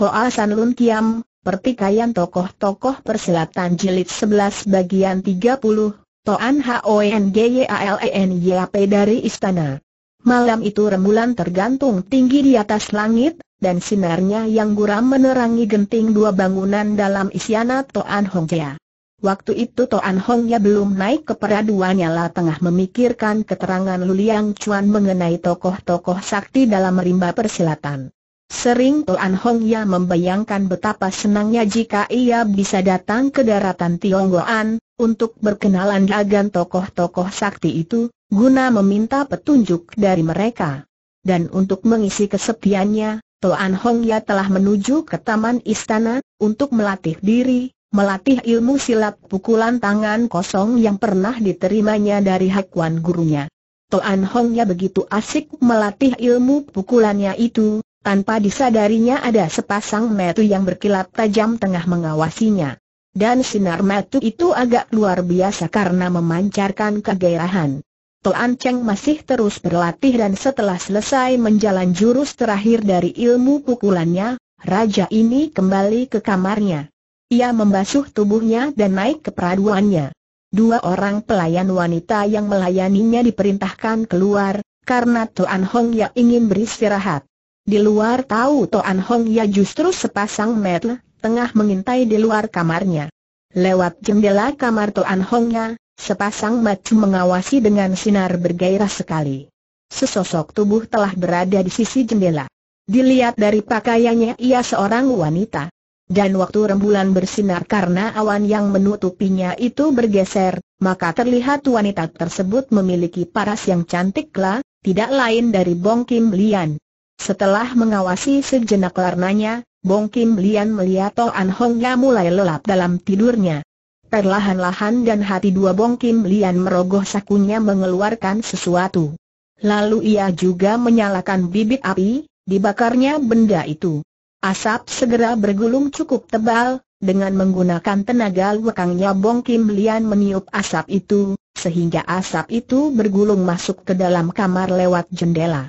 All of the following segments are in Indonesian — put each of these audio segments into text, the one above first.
Hoa San Lun Kiam, Pertikaian Tokoh-Tokoh Perselatan Jilid 11 Bagian 30, Toan HONGYALENYAP dari Istana. Malam itu remulan tergantung tinggi di atas langit, dan sinarnya yang guram menerangi genting dua bangunan dalam isyana Toan Hongya. Waktu itu Toan Hongya belum naik ke peraduan nyala tengah memikirkan keterangan Luliang Chuan mengenai tokoh-tokoh sakti dalam rimba persilatan. Sering Tuan Hong Ya membayangkan betapa senangnya jika ia bisa datang ke daratan Tionggoan, untuk berkenalan dengan tokoh-tokoh sakti itu, guna meminta petunjuk dari mereka. Dan untuk mengisi kesepiannya, Tuan Hong Ya telah menuju ke taman istana, untuk melatih diri, melatih ilmu silat pukulan tangan kosong yang pernah diterimanya dari Hakuan gurunya. Tuan Hong Ya begitu asik melatih ilmu pukulannya itu, tanpa disadarinya ada sepasang metu yang berkilat tajam tengah mengawasinya. Dan sinar metu itu agak luar biasa karena memancarkan kegairahan. Toan Cheng masih terus berlatih dan setelah selesai menjalan jurus terakhir dari ilmu pukulannya, raja ini kembali ke kamarnya. Ia membasuh tubuhnya dan naik ke peraduannya. Dua orang pelayan wanita yang melayaninya diperintahkan keluar, karena Toan Hong Ya ingin beristirahat. Di luar tahu Toan Hong ya justru sepasang metle, tengah mengintai di luar kamarnya. Lewat jendela kamar Toan Hongnya, sepasang mat mengawasi dengan sinar bergairah sekali. Sesosok tubuh telah berada di sisi jendela. Dilihat dari pakaiannya ia seorang wanita. Dan waktu rembulan bersinar karena awan yang menutupinya itu bergeser, maka terlihat wanita tersebut memiliki paras yang cantiklah, tidak lain dari Bong Kim Lian. Setelah mengawasi sejenak warnanya, Bong Kim Lian melihat An Hongga mulai lelap dalam tidurnya. Perlahan-lahan dan hati dua Bong Kim Lian merogoh sakunya mengeluarkan sesuatu. Lalu ia juga menyalakan bibit api, dibakarnya benda itu. Asap segera bergulung cukup tebal, dengan menggunakan tenaga lekangnya Bong Kim Lian meniup asap itu, sehingga asap itu bergulung masuk ke dalam kamar lewat jendela.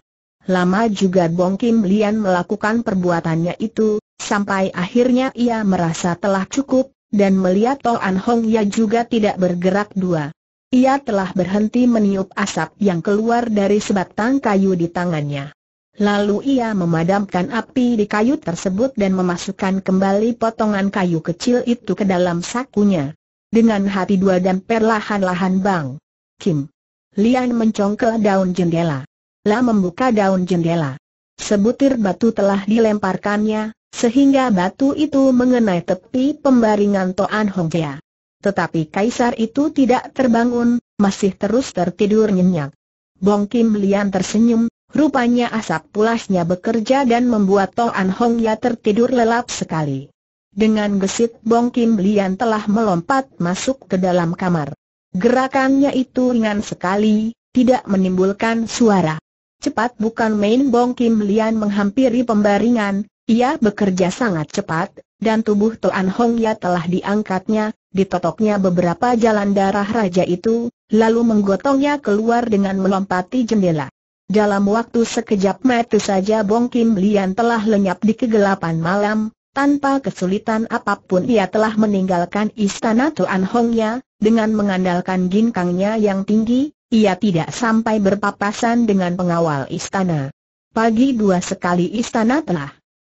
Lama juga Bong Kim Lian melakukan perbuatannya itu, sampai akhirnya ia merasa telah cukup, dan melihat An Hong Ya juga tidak bergerak dua. Ia telah berhenti meniup asap yang keluar dari sebatang kayu di tangannya. Lalu ia memadamkan api di kayu tersebut dan memasukkan kembali potongan kayu kecil itu ke dalam sakunya. Dengan hati dua dan perlahan-lahan Bang Kim Lian mencongkel daun jendela. La membuka daun jendela. Sebutir batu telah dilemparkannya, sehingga batu itu mengenai tepi pembaringan Toan Hongjia. Tetapi kaisar itu tidak terbangun, masih terus tertidur nyenyak. Bong Kim Lian tersenyum, rupanya asap pulasnya bekerja dan membuat Toan Hong Ya tertidur lelap sekali. Dengan gesit Bong Kim Lian telah melompat masuk ke dalam kamar. Gerakannya itu ringan sekali, tidak menimbulkan suara. Cepat bukan main Bong Kim Lian menghampiri pembaringan, ia bekerja sangat cepat, dan tubuh Toan Hong Ya telah diangkatnya, ditotoknya beberapa jalan darah raja itu, lalu menggotongnya keluar dengan melompati jendela. Dalam waktu sekejap mata saja Bong Kim Lian telah lenyap di kegelapan malam, tanpa kesulitan apapun ia telah meninggalkan istana Tuan Ya, dengan mengandalkan ginkangnya yang tinggi, ia tidak sampai berpapasan dengan pengawal istana. Pagi dua sekali istana telah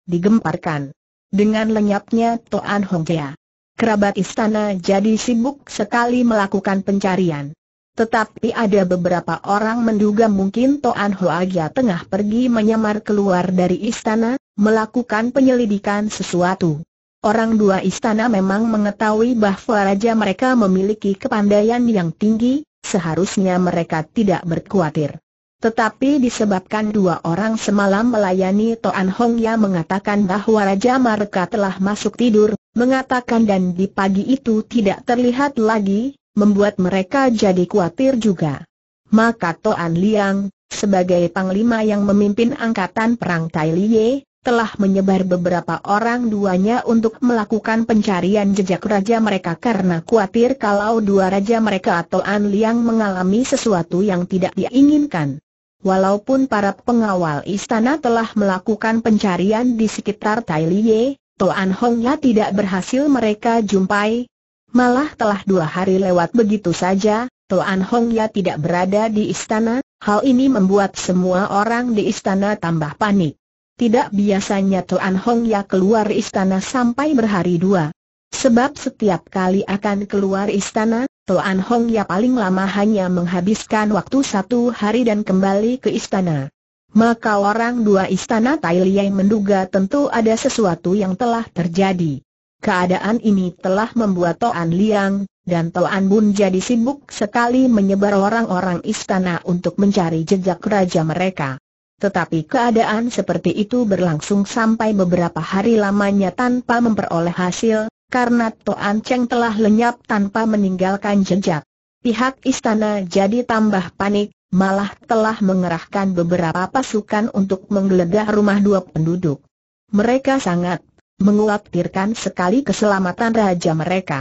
digemparkan. Dengan lenyapnya Toan Hongkea. Kerabat istana jadi sibuk sekali melakukan pencarian. Tetapi ada beberapa orang menduga mungkin Toan Hoagya tengah pergi menyamar keluar dari istana, melakukan penyelidikan sesuatu. Orang dua istana memang mengetahui bahwa raja mereka memiliki kepandaian yang tinggi, seharusnya mereka tidak berkhawatir. Tetapi disebabkan dua orang semalam melayani Toan Hong yang mengatakan bahwa Raja mereka telah masuk tidur, mengatakan dan di pagi itu tidak terlihat lagi, membuat mereka jadi khawatir juga. Maka Toan Liang, sebagai panglima yang memimpin angkatan perang Tai Liye, telah menyebar beberapa orang duanya untuk melakukan pencarian jejak raja mereka karena khawatir kalau dua raja mereka atau An Liang mengalami sesuatu yang tidak diinginkan. Walaupun para pengawal istana telah melakukan pencarian di sekitar Tai Liye, Toan Hongnya tidak berhasil mereka jumpai. Malah telah dua hari lewat begitu saja, Toan Hongnya tidak berada di istana, hal ini membuat semua orang di istana tambah panik. Tidak biasanya Tuan Hong Ya keluar istana sampai berhari dua. Sebab setiap kali akan keluar istana, Tuan Hong Ya paling lama hanya menghabiskan waktu satu hari dan kembali ke istana. Maka orang dua istana Tai Liai menduga tentu ada sesuatu yang telah terjadi. Keadaan ini telah membuat Toan Liang dan Toan Bun jadi sibuk sekali menyebar orang-orang istana untuk mencari jejak raja mereka. Tetapi keadaan seperti itu berlangsung sampai beberapa hari lamanya tanpa memperoleh hasil, karena Toan Cheng telah lenyap tanpa meninggalkan jejak. Pihak istana jadi tambah panik, malah telah mengerahkan beberapa pasukan untuk menggeledah rumah dua penduduk. Mereka sangat mengkhawatirkan sekali keselamatan raja mereka.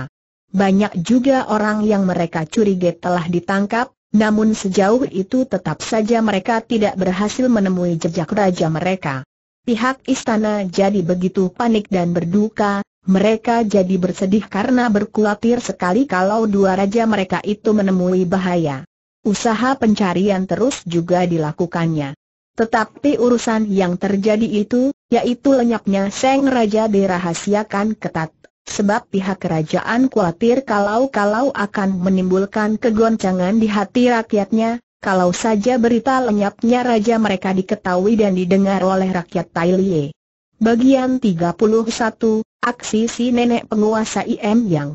Banyak juga orang yang mereka curiga telah ditangkap, namun sejauh itu tetap saja mereka tidak berhasil menemui jejak raja mereka. Pihak istana jadi begitu panik dan berduka, mereka jadi bersedih karena berkhawatir sekali kalau dua raja mereka itu menemui bahaya. Usaha pencarian terus juga dilakukannya. Tetapi urusan yang terjadi itu, yaitu lenyapnya Seng Raja dirahasiakan ketat Sebab pihak kerajaan khawatir kalau-kalau akan menimbulkan kegoncangan di hati rakyatnya, kalau saja berita lenyapnya raja mereka diketahui dan didengar oleh rakyat Tailie. Bagian 31, Aksi si nenek penguasa IM Yang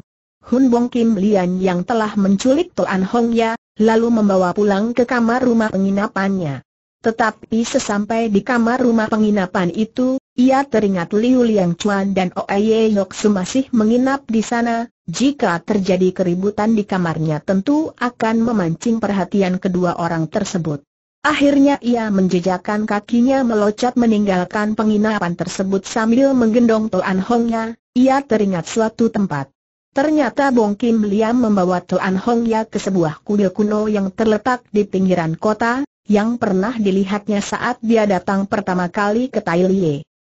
Hun Bong Kim Lian yang telah menculik Tuan Hong Ya, lalu membawa pulang ke kamar rumah penginapannya. Tetapi sesampai di kamar rumah penginapan itu, ia teringat Liu Liang Chuan dan Oye Yoksu masih menginap di sana, jika terjadi keributan di kamarnya tentu akan memancing perhatian kedua orang tersebut. Akhirnya ia menjejakkan kakinya melocat meninggalkan penginapan tersebut sambil menggendong Toan Hongnya, ia teringat suatu tempat. Ternyata Bong Kim Liam membawa Toan Hongnya ke sebuah kuil kuno yang terletak di pinggiran kota, yang pernah dilihatnya saat dia datang pertama kali ke Tai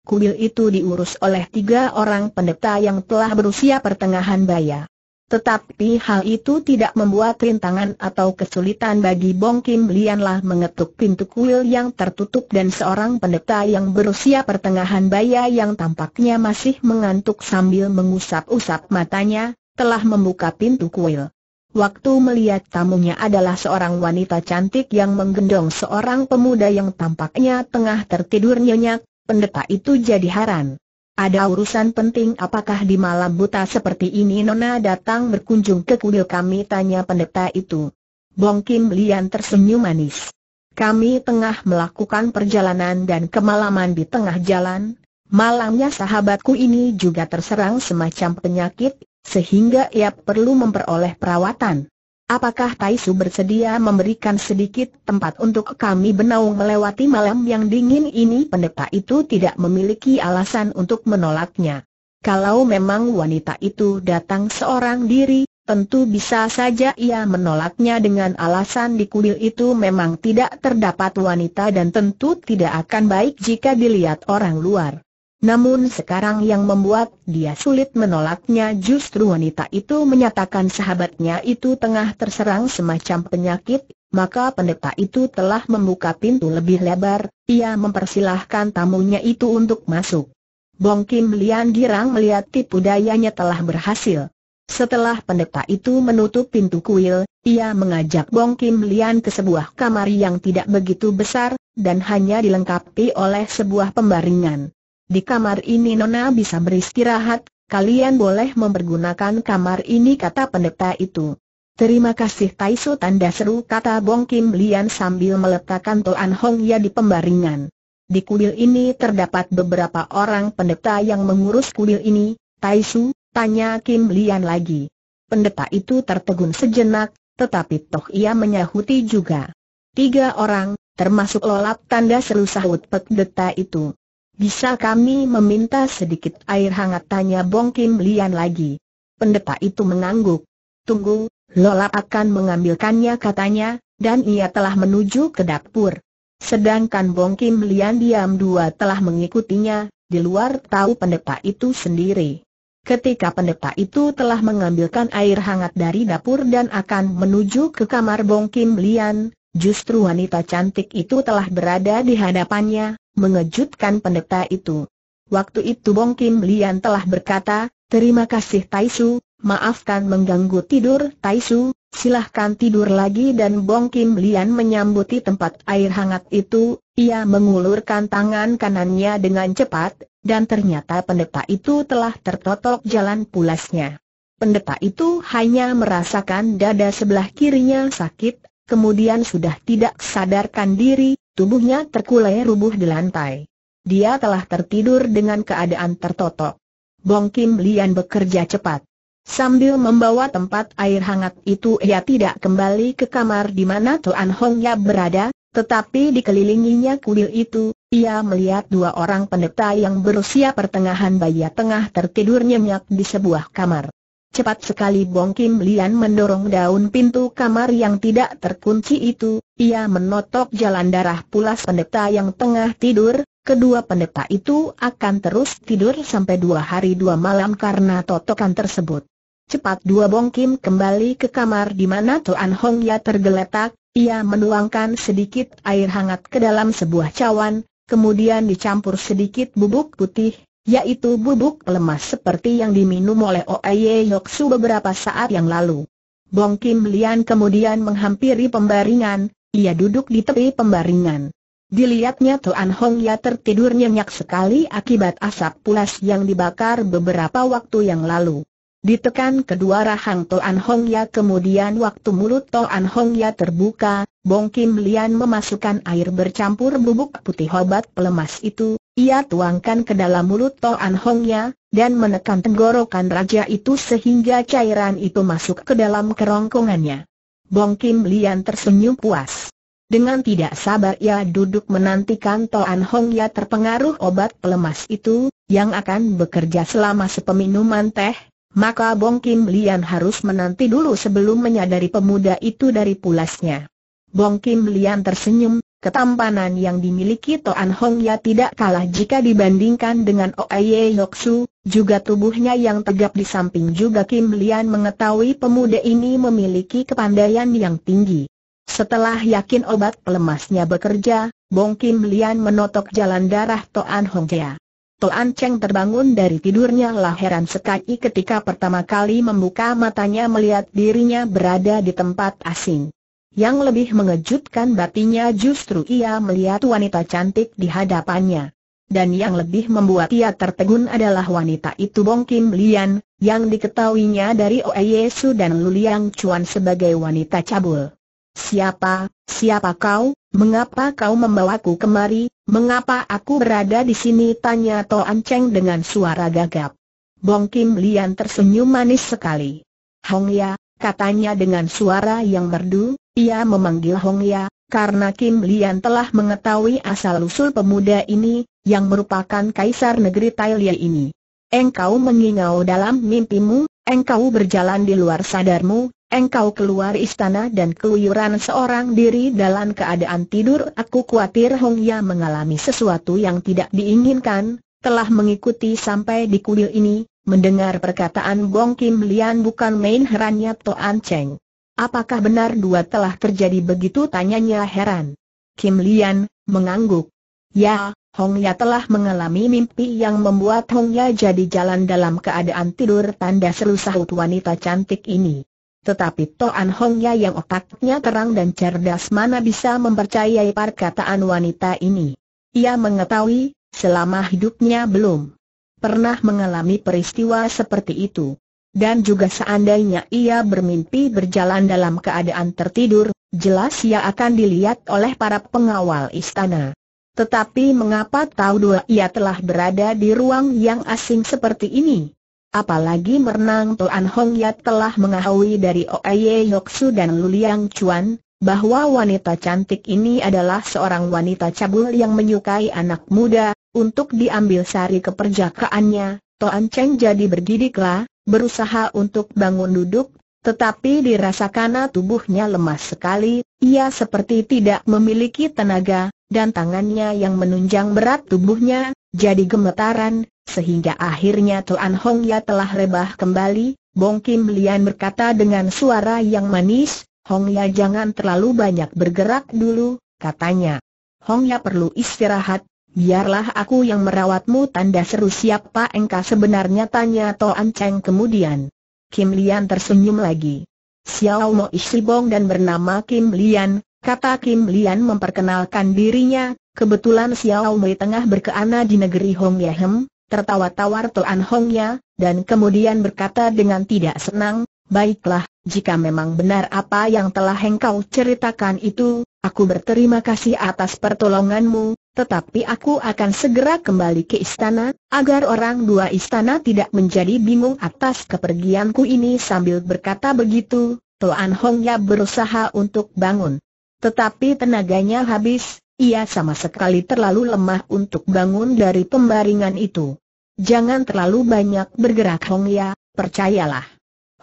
Kuil itu diurus oleh tiga orang pendeta yang telah berusia pertengahan baya. Tetapi hal itu tidak membuat rintangan atau kesulitan bagi Bong Kim Lianlah mengetuk pintu kuil yang tertutup dan seorang pendeta yang berusia pertengahan baya yang tampaknya masih mengantuk sambil mengusap-usap matanya, telah membuka pintu kuil. Waktu melihat tamunya adalah seorang wanita cantik yang menggendong seorang pemuda yang tampaknya tengah tertidur nyenyak, pendeta itu jadi haran. Ada urusan penting apakah di malam buta seperti ini Nona datang berkunjung ke kuil kami tanya pendeta itu. Bong Kim Lian tersenyum manis. Kami tengah melakukan perjalanan dan kemalaman di tengah jalan, Malamnya sahabatku ini juga terserang semacam penyakit, sehingga ia perlu memperoleh perawatan. Apakah Taisu bersedia memberikan sedikit tempat untuk kami benaung melewati malam yang dingin ini? Pendeta itu tidak memiliki alasan untuk menolaknya. Kalau memang wanita itu datang seorang diri, tentu bisa saja ia menolaknya dengan alasan di kuil itu memang tidak terdapat wanita dan tentu tidak akan baik jika dilihat orang luar. Namun sekarang yang membuat dia sulit menolaknya justru wanita itu menyatakan sahabatnya itu tengah terserang semacam penyakit, maka pendeta itu telah membuka pintu lebih lebar, ia mempersilahkan tamunya itu untuk masuk. Bong Kim Lian girang melihat tipu dayanya telah berhasil. Setelah pendeta itu menutup pintu kuil, ia mengajak Bong Kim Lian ke sebuah kamar yang tidak begitu besar, dan hanya dilengkapi oleh sebuah pembaringan. Di kamar ini Nona bisa beristirahat, kalian boleh mempergunakan kamar ini kata pendeta itu. Terima kasih Taisu tanda seru kata Bong Kim Lian sambil meletakkan Toan Hong Ya di pembaringan. Di kuil ini terdapat beberapa orang pendeta yang mengurus kuil ini, Taisu, tanya Kim Lian lagi. Pendeta itu tertegun sejenak, tetapi toh ia menyahuti juga. Tiga orang, termasuk lolap tanda seru sahut pendeta itu. Bisa kami meminta sedikit air hangat tanya Bong Kim Lian lagi. Pendeta itu mengangguk. Tunggu, Lola akan mengambilkannya katanya, dan ia telah menuju ke dapur. Sedangkan Bong Kim Lian diam dua telah mengikutinya, di luar tahu pendeta itu sendiri. Ketika pendeta itu telah mengambilkan air hangat dari dapur dan akan menuju ke kamar Bong Kim Lian, Justru wanita cantik itu telah berada di hadapannya, mengejutkan pendeta itu. Waktu itu Bong Kim Lian telah berkata, terima kasih Taisu, maafkan mengganggu tidur Taisu, silahkan tidur lagi dan Bong Kim Lian menyambuti tempat air hangat itu, ia mengulurkan tangan kanannya dengan cepat, dan ternyata pendeta itu telah tertotok jalan pulasnya. Pendeta itu hanya merasakan dada sebelah kirinya sakit, kemudian sudah tidak sadarkan diri, tubuhnya terkulai rubuh di lantai. Dia telah tertidur dengan keadaan tertotok. Bong Kim Lian bekerja cepat. Sambil membawa tempat air hangat itu ia tidak kembali ke kamar di mana Tuan Hong Yap berada, tetapi dikelilinginya kuil itu, ia melihat dua orang pendeta yang berusia pertengahan bayi tengah tertidur nyenyak di sebuah kamar. Cepat sekali Bong Kim Lian mendorong daun pintu kamar yang tidak terkunci itu, ia menotok jalan darah pulas pendeta yang tengah tidur, kedua pendeta itu akan terus tidur sampai dua hari dua malam karena totokan tersebut. Cepat dua Bong Kim kembali ke kamar di mana Tuan Hong Ya tergeletak, ia menuangkan sedikit air hangat ke dalam sebuah cawan, kemudian dicampur sedikit bubuk putih, yaitu bubuk lemas seperti yang diminum oleh Oye Yoksu beberapa saat yang lalu. Bong Kim Lian kemudian menghampiri pembaringan, ia duduk di tepi pembaringan. Dilihatnya Tuan Hong Ya tertidur nyenyak sekali akibat asap pulas yang dibakar beberapa waktu yang lalu. Ditekan kedua rahang Tuan Hong Ya kemudian waktu mulut Tuan Hong Ya terbuka, Bong Kim Lian memasukkan air bercampur bubuk putih obat pelemas itu, ia tuangkan ke dalam mulut Toan Hongnya, dan menekan tenggorokan raja itu sehingga cairan itu masuk ke dalam kerongkongannya. Bong Kim Lian tersenyum puas. Dengan tidak sabar ia duduk menantikan Toan Hongya terpengaruh obat pelemas itu, yang akan bekerja selama sepeminuman teh, maka Bong Kim Lian harus menanti dulu sebelum menyadari pemuda itu dari pulasnya. Bong Kim Lian tersenyum, Ketampanan yang dimiliki Toan Hong Ya tidak kalah jika dibandingkan dengan Oye Su. juga tubuhnya yang tegap di samping juga Kim Lian mengetahui pemuda ini memiliki kepandaian yang tinggi. Setelah yakin obat pelemasnya bekerja, Bong Kim Lian menotok jalan darah Toan Hong Ya. Toan Cheng terbangun dari tidurnya lah sekali ketika pertama kali membuka matanya melihat dirinya berada di tempat asing. Yang lebih mengejutkan batinya justru ia melihat wanita cantik di hadapannya. Dan yang lebih membuat ia tertegun adalah wanita itu Bong Kim Lian, yang diketahuinya dari Oe Yesu dan Luliang Chuan sebagai wanita cabul. Siapa, siapa kau, mengapa kau membawaku kemari, mengapa aku berada di sini tanya Toan Cheng dengan suara gagap. Bong Kim Lian tersenyum manis sekali. Hong Ya, katanya dengan suara yang merdu, ia memanggil Hong Ya, karena Kim Lian telah mengetahui asal-usul pemuda ini, yang merupakan kaisar negeri Tailia ini. Engkau mengingau dalam mimpimu, engkau berjalan di luar sadarmu, engkau keluar istana dan keluyuran seorang diri dalam keadaan tidur. Aku khawatir Hong Ya mengalami sesuatu yang tidak diinginkan, telah mengikuti sampai di kuil ini, mendengar perkataan Bong Kim Lian bukan main herannya Toan Cheng. Apakah benar dua telah terjadi begitu tanyanya heran. Kim Lian, mengangguk. Ya, Hong Ya telah mengalami mimpi yang membuat Hong Ya jadi jalan dalam keadaan tidur tanda seru sahut wanita cantik ini. Tetapi Toan Hong Ya yang otaknya terang dan cerdas mana bisa mempercayai perkataan wanita ini. Ia mengetahui, selama hidupnya belum pernah mengalami peristiwa seperti itu. Dan juga seandainya ia bermimpi berjalan dalam keadaan tertidur, jelas ia akan dilihat oleh para pengawal istana. Tetapi mengapa tahu dua ia telah berada di ruang yang asing seperti ini? Apalagi Mernang Tuan Hong Yat telah mengahui dari Oye Yoksu dan Luliang Chuan, bahwa wanita cantik ini adalah seorang wanita cabul yang menyukai anak muda, untuk diambil sari keperjakaannya, Toan Cheng jadi bergidiklah, berusaha untuk bangun duduk, tetapi dirasakan tubuhnya lemas sekali, ia seperti tidak memiliki tenaga, dan tangannya yang menunjang berat tubuhnya, jadi gemetaran, sehingga akhirnya Tuan Hong Ya telah rebah kembali, Bong Kim Lian berkata dengan suara yang manis, Hong Ya jangan terlalu banyak bergerak dulu, katanya. Hong Ya perlu istirahat, Biarlah aku yang merawatmu tanda seru siapa engkau sebenarnya tanya Toan Cheng kemudian. Kim Lian tersenyum lagi. Xiao Mo Ishibong dan bernama Kim Lian, kata Kim Lian memperkenalkan dirinya, kebetulan Xiao Mo tengah berkeana di negeri Hong Yehem, tertawa tawar Toan Hong Ya, dan kemudian berkata dengan tidak senang, baiklah, jika memang benar apa yang telah engkau ceritakan itu, aku berterima kasih atas pertolonganmu, tetapi aku akan segera kembali ke istana, agar orang dua istana tidak menjadi bingung atas kepergianku ini sambil berkata begitu, Tuan Hongya berusaha untuk bangun. Tetapi tenaganya habis, ia sama sekali terlalu lemah untuk bangun dari pembaringan itu. Jangan terlalu banyak bergerak Hongya, percayalah.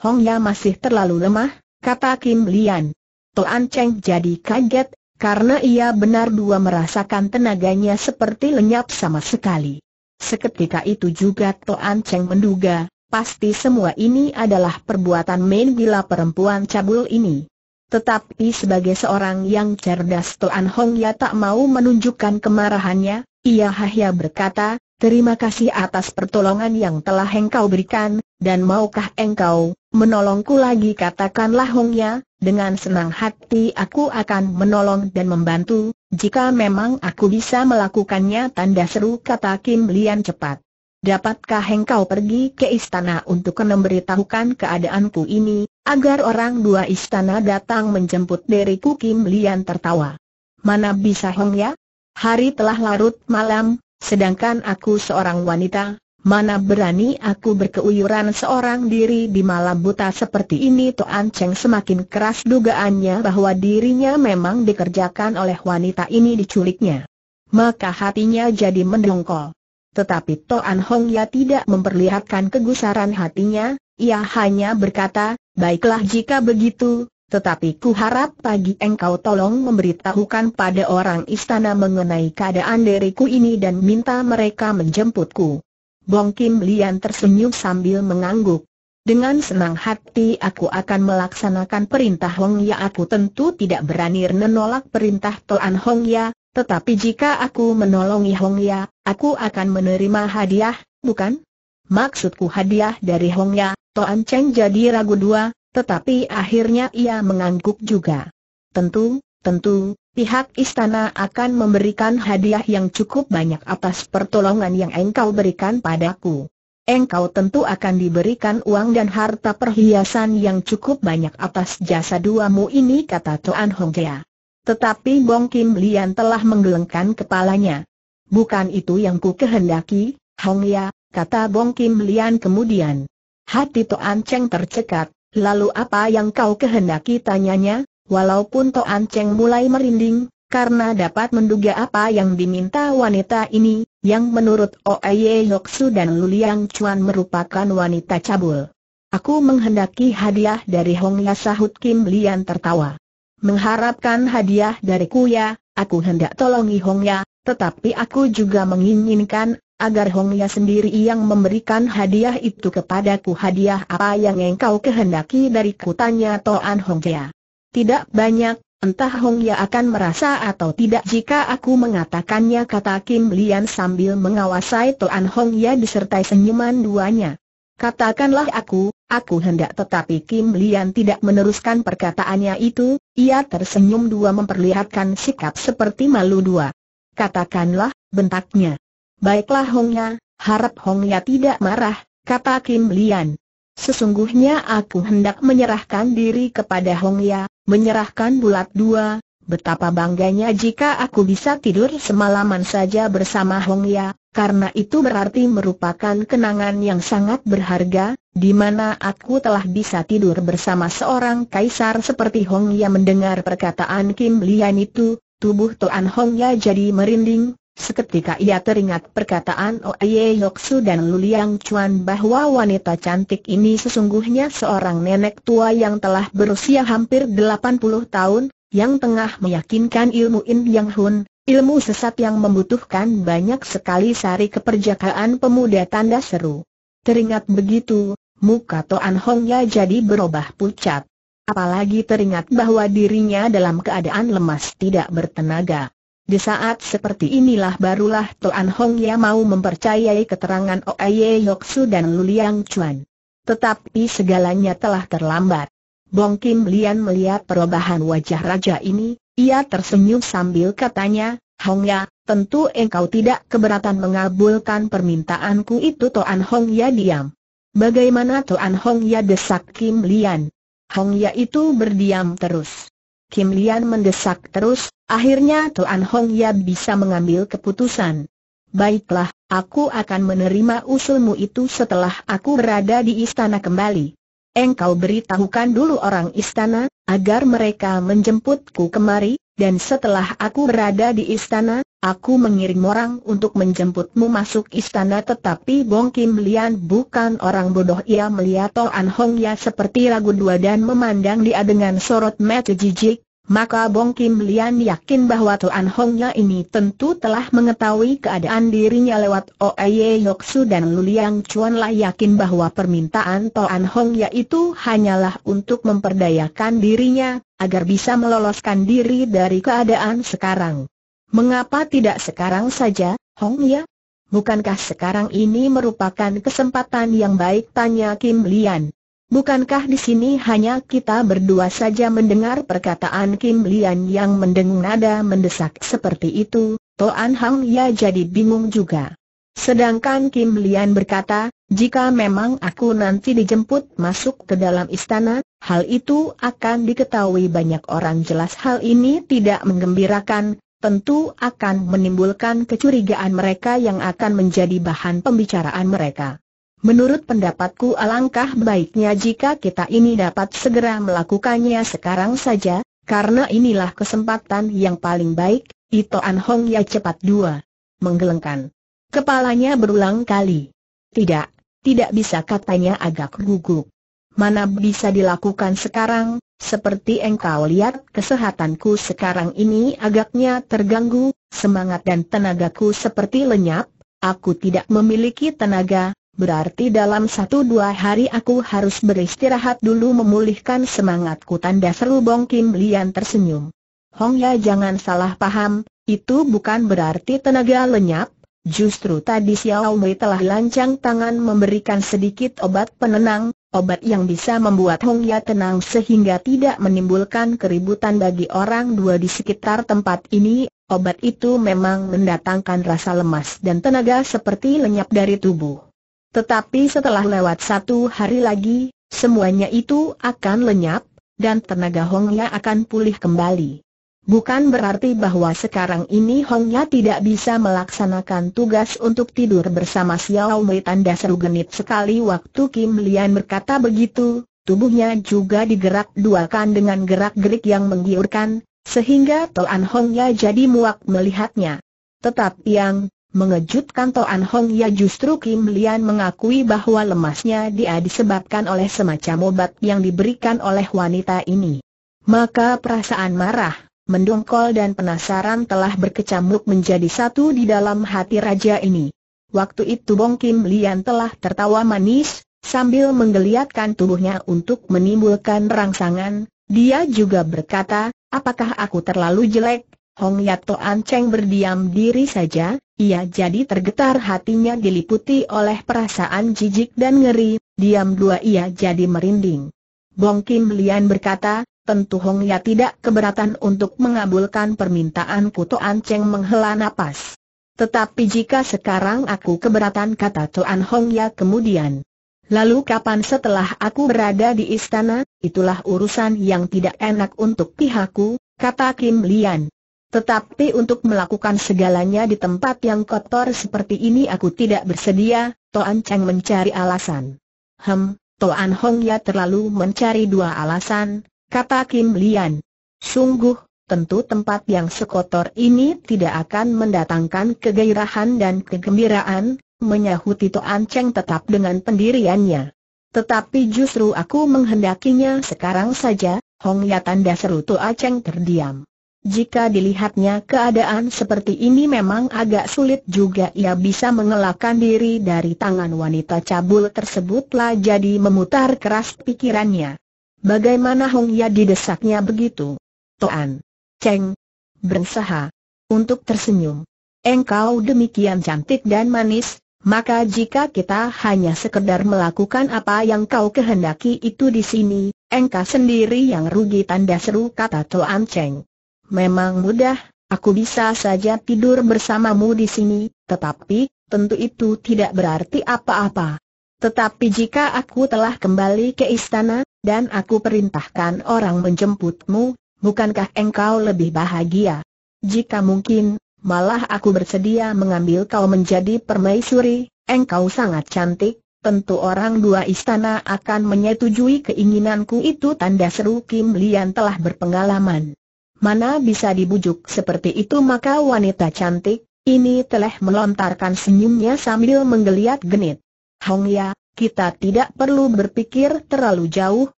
Hongya masih terlalu lemah, kata Kim Lian. Tuan Cheng jadi kaget, karena ia benar dua merasakan tenaganya seperti lenyap sama sekali. Seketika itu juga Toan Cheng menduga, pasti semua ini adalah perbuatan main bila perempuan cabul ini. Tetapi sebagai seorang yang cerdas Toan Hong ya tak mau menunjukkan kemarahannya, ia hahya berkata, Terima kasih atas pertolongan yang telah engkau berikan, dan maukah engkau, menolongku lagi katakanlah Hongya, dengan senang hati aku akan menolong dan membantu, jika memang aku bisa melakukannya tanda seru kata Kim Lian cepat. Dapatkah engkau pergi ke istana untuk memberitahukan keadaanku ini, agar orang dua istana datang menjemput diriku Kim Lian tertawa. Mana bisa Hong ya? Hari telah larut malam, sedangkan aku seorang wanita, Mana berani aku berkeuyuran seorang diri di malam buta seperti ini Toan Cheng semakin keras dugaannya bahwa dirinya memang dikerjakan oleh wanita ini diculiknya. Maka hatinya jadi mendongkol. Tetapi Toan Hong Ya tidak memperlihatkan kegusaran hatinya, ia hanya berkata, baiklah jika begitu, tetapi ku harap pagi engkau tolong memberitahukan pada orang istana mengenai keadaan diriku ini dan minta mereka menjemputku. Bong Kim Lian tersenyum sambil mengangguk. Dengan senang hati aku akan melaksanakan perintah Hong Ya aku tentu tidak berani menolak perintah Toan Hong Ya, tetapi jika aku menolongi Hong Ya, aku akan menerima hadiah, bukan? Maksudku hadiah dari Hong Ya, Toan Cheng jadi ragu dua, tetapi akhirnya ia mengangguk juga. Tentu, tentu, pihak istana akan memberikan hadiah yang cukup banyak atas pertolongan yang engkau berikan padaku. Engkau tentu akan diberikan uang dan harta perhiasan yang cukup banyak atas jasa duamu ini kata Toan Hongya. Tetapi Bong Kim Lian telah menggelengkan kepalanya. Bukan itu yang ku kehendaki, Hongya, kata Bong Kim Lian kemudian. Hati Toan Cheng tercekat, lalu apa yang kau kehendaki tanyanya, Walaupun Toan Cheng mulai merinding, karena dapat menduga apa yang diminta wanita ini, yang menurut Oeye oh Yoksu dan Luliang Chuan merupakan wanita cabul. Aku menghendaki hadiah dari Hong Ya sahut Kim Lian tertawa. Mengharapkan hadiah dariku ya, aku hendak tolongi Hong Ya, tetapi aku juga menginginkan agar Hong Ya sendiri yang memberikan hadiah itu kepadaku hadiah apa yang engkau kehendaki dari kutanya Toan Hong Ya. Tidak banyak, entah Hong Ya akan merasa atau tidak jika aku mengatakannya kata Kim Lian sambil mengawasai Toan Hong Ya disertai senyuman duanya. Katakanlah aku, aku hendak tetapi Kim Lian tidak meneruskan perkataannya itu, ia tersenyum dua memperlihatkan sikap seperti malu dua. Katakanlah, bentaknya. Baiklah Hong Ya, harap Hong Ya tidak marah, kata Kim Lian. Sesungguhnya aku hendak menyerahkan diri kepada Hong Ya, menyerahkan bulat dua, betapa bangganya jika aku bisa tidur semalaman saja bersama Hong Ya, karena itu berarti merupakan kenangan yang sangat berharga, di mana aku telah bisa tidur bersama seorang kaisar seperti Hong Ya mendengar perkataan Kim Lian itu, tubuh Toan Hong Ya jadi merinding, Seketika ia teringat perkataan Oye Yoksu dan Luliang Chuan bahwa wanita cantik ini sesungguhnya seorang nenek tua yang telah berusia hampir 80 tahun, yang tengah meyakinkan ilmu In Yang Hun, ilmu sesat yang membutuhkan banyak sekali sari keperjakaan pemuda tanda seru. Teringat begitu, muka Toan Hongya jadi berubah pucat. Apalagi teringat bahwa dirinya dalam keadaan lemas tidak bertenaga. Di saat seperti inilah barulah Toan Hong Ya mau mempercayai keterangan Oye Su dan Luliang Chuan. Tetapi segalanya telah terlambat. Bong Kim Lian melihat perubahan wajah raja ini, ia tersenyum sambil katanya, Hong Ya, tentu engkau tidak keberatan mengabulkan permintaanku itu Toan Hong Ya diam. Bagaimana Toan Hong Ya desak Kim Lian? Hong Ya itu berdiam terus. Kim Lian mendesak terus, akhirnya Tuan Hong Ya bisa mengambil keputusan. Baiklah, aku akan menerima usulmu itu setelah aku berada di istana kembali. Engkau beritahukan dulu orang istana, agar mereka menjemputku kemari, dan setelah aku berada di istana, aku mengirim orang untuk menjemputmu masuk istana tetapi Bong Kim Lian bukan orang bodoh ia melihat An Hong ya seperti ragu dua dan memandang dia dengan sorot mata jijik, maka Bong Kim Lian yakin bahwa Tuan Hongnya ini tentu telah mengetahui keadaan dirinya lewat Oeye Yoksu dan Luliang Chuan lah yakin bahwa permintaan Tuan Hongnya itu hanyalah untuk memperdayakan dirinya, agar bisa meloloskan diri dari keadaan sekarang. Mengapa tidak sekarang saja, Hongnya? Bukankah sekarang ini merupakan kesempatan yang baik tanya Kim Lian? Bukankah di sini hanya kita berdua saja mendengar perkataan Kim Lian yang mendengung nada mendesak seperti itu? Toan Hang ya jadi bingung juga. Sedangkan Kim Lian berkata, jika memang aku nanti dijemput masuk ke dalam istana, hal itu akan diketahui banyak orang jelas hal ini tidak menggembirakan, tentu akan menimbulkan kecurigaan mereka yang akan menjadi bahan pembicaraan mereka. Menurut pendapatku alangkah baiknya jika kita ini dapat segera melakukannya sekarang saja, karena inilah kesempatan yang paling baik, Ito An Hong ya cepat dua. Menggelengkan. Kepalanya berulang kali. Tidak, tidak bisa katanya agak gugup. Mana bisa dilakukan sekarang, seperti engkau lihat kesehatanku sekarang ini agaknya terganggu, semangat dan tenagaku seperti lenyap, aku tidak memiliki tenaga, Berarti dalam satu dua hari aku harus beristirahat dulu memulihkan semangatku tanda seru Bong Kim Lian tersenyum. Hong Ya jangan salah paham, itu bukan berarti tenaga lenyap, justru tadi Xiao Mei telah lancang tangan memberikan sedikit obat penenang, obat yang bisa membuat Hong Ya tenang sehingga tidak menimbulkan keributan bagi orang dua di sekitar tempat ini, Obat itu memang mendatangkan rasa lemas dan tenaga seperti lenyap dari tubuh. Tetapi setelah lewat satu hari lagi, semuanya itu akan lenyap, dan tenaga Hongya akan pulih kembali. Bukan berarti bahwa sekarang ini Hongya tidak bisa melaksanakan tugas untuk tidur bersama Xiao Mei tanda seru genit sekali waktu Kim Lian berkata begitu, tubuhnya juga digerak duakan dengan gerak-gerik yang menggiurkan, sehingga Toan Hongya jadi muak melihatnya. Tetapi yang Mengejutkan Toan Hong ya justru Kim Lian mengakui bahwa lemasnya dia disebabkan oleh semacam obat yang diberikan oleh wanita ini. Maka perasaan marah, mendongkol dan penasaran telah berkecamuk menjadi satu di dalam hati raja ini. Waktu itu Bong Kim Lian telah tertawa manis, sambil menggeliatkan tubuhnya untuk menimbulkan rangsangan, dia juga berkata, apakah aku terlalu jelek, Hong Yato Anceng berdiam diri saja, ia jadi tergetar hatinya diliputi oleh perasaan jijik dan ngeri, diam dua ia jadi merinding. Bong Kim Lian berkata, tentu Hong Ya tidak keberatan untuk mengabulkan permintaan Kuto Anceng menghela napas. Tetapi jika sekarang aku keberatan kata Tuan Hong Ya kemudian. Lalu kapan setelah aku berada di istana, itulah urusan yang tidak enak untuk pihakku, kata Kim Lian. Tetapi untuk melakukan segalanya di tempat yang kotor seperti ini aku tidak bersedia, Toan Cheng mencari alasan. Hem, Toan Hong ya terlalu mencari dua alasan, kata Kim Lian. Sungguh, tentu tempat yang sekotor ini tidak akan mendatangkan kegairahan dan kegembiraan, menyahuti Toan Cheng tetap dengan pendiriannya. Tetapi justru aku menghendakinya sekarang saja, Hong ya tanda seru Toan Cheng terdiam. Jika dilihatnya keadaan seperti ini memang agak sulit juga ia bisa mengelakkan diri dari tangan wanita cabul tersebutlah jadi memutar keras pikirannya. Bagaimana Hong Ya didesaknya begitu? Toan. Cheng berusaha Untuk tersenyum. Engkau demikian cantik dan manis, maka jika kita hanya sekedar melakukan apa yang kau kehendaki itu di sini, engkau sendiri yang rugi tanda seru kata Toan Cheng. Memang mudah, aku bisa saja tidur bersamamu di sini, tetapi, tentu itu tidak berarti apa-apa. Tetapi jika aku telah kembali ke istana, dan aku perintahkan orang menjemputmu, bukankah engkau lebih bahagia? Jika mungkin, malah aku bersedia mengambil kau menjadi permaisuri, engkau sangat cantik, tentu orang dua istana akan menyetujui keinginanku itu tanda seru Kim Lian telah berpengalaman. Mana bisa dibujuk seperti itu maka wanita cantik, ini telah melontarkan senyumnya sambil menggeliat genit. Hong Ya, kita tidak perlu berpikir terlalu jauh,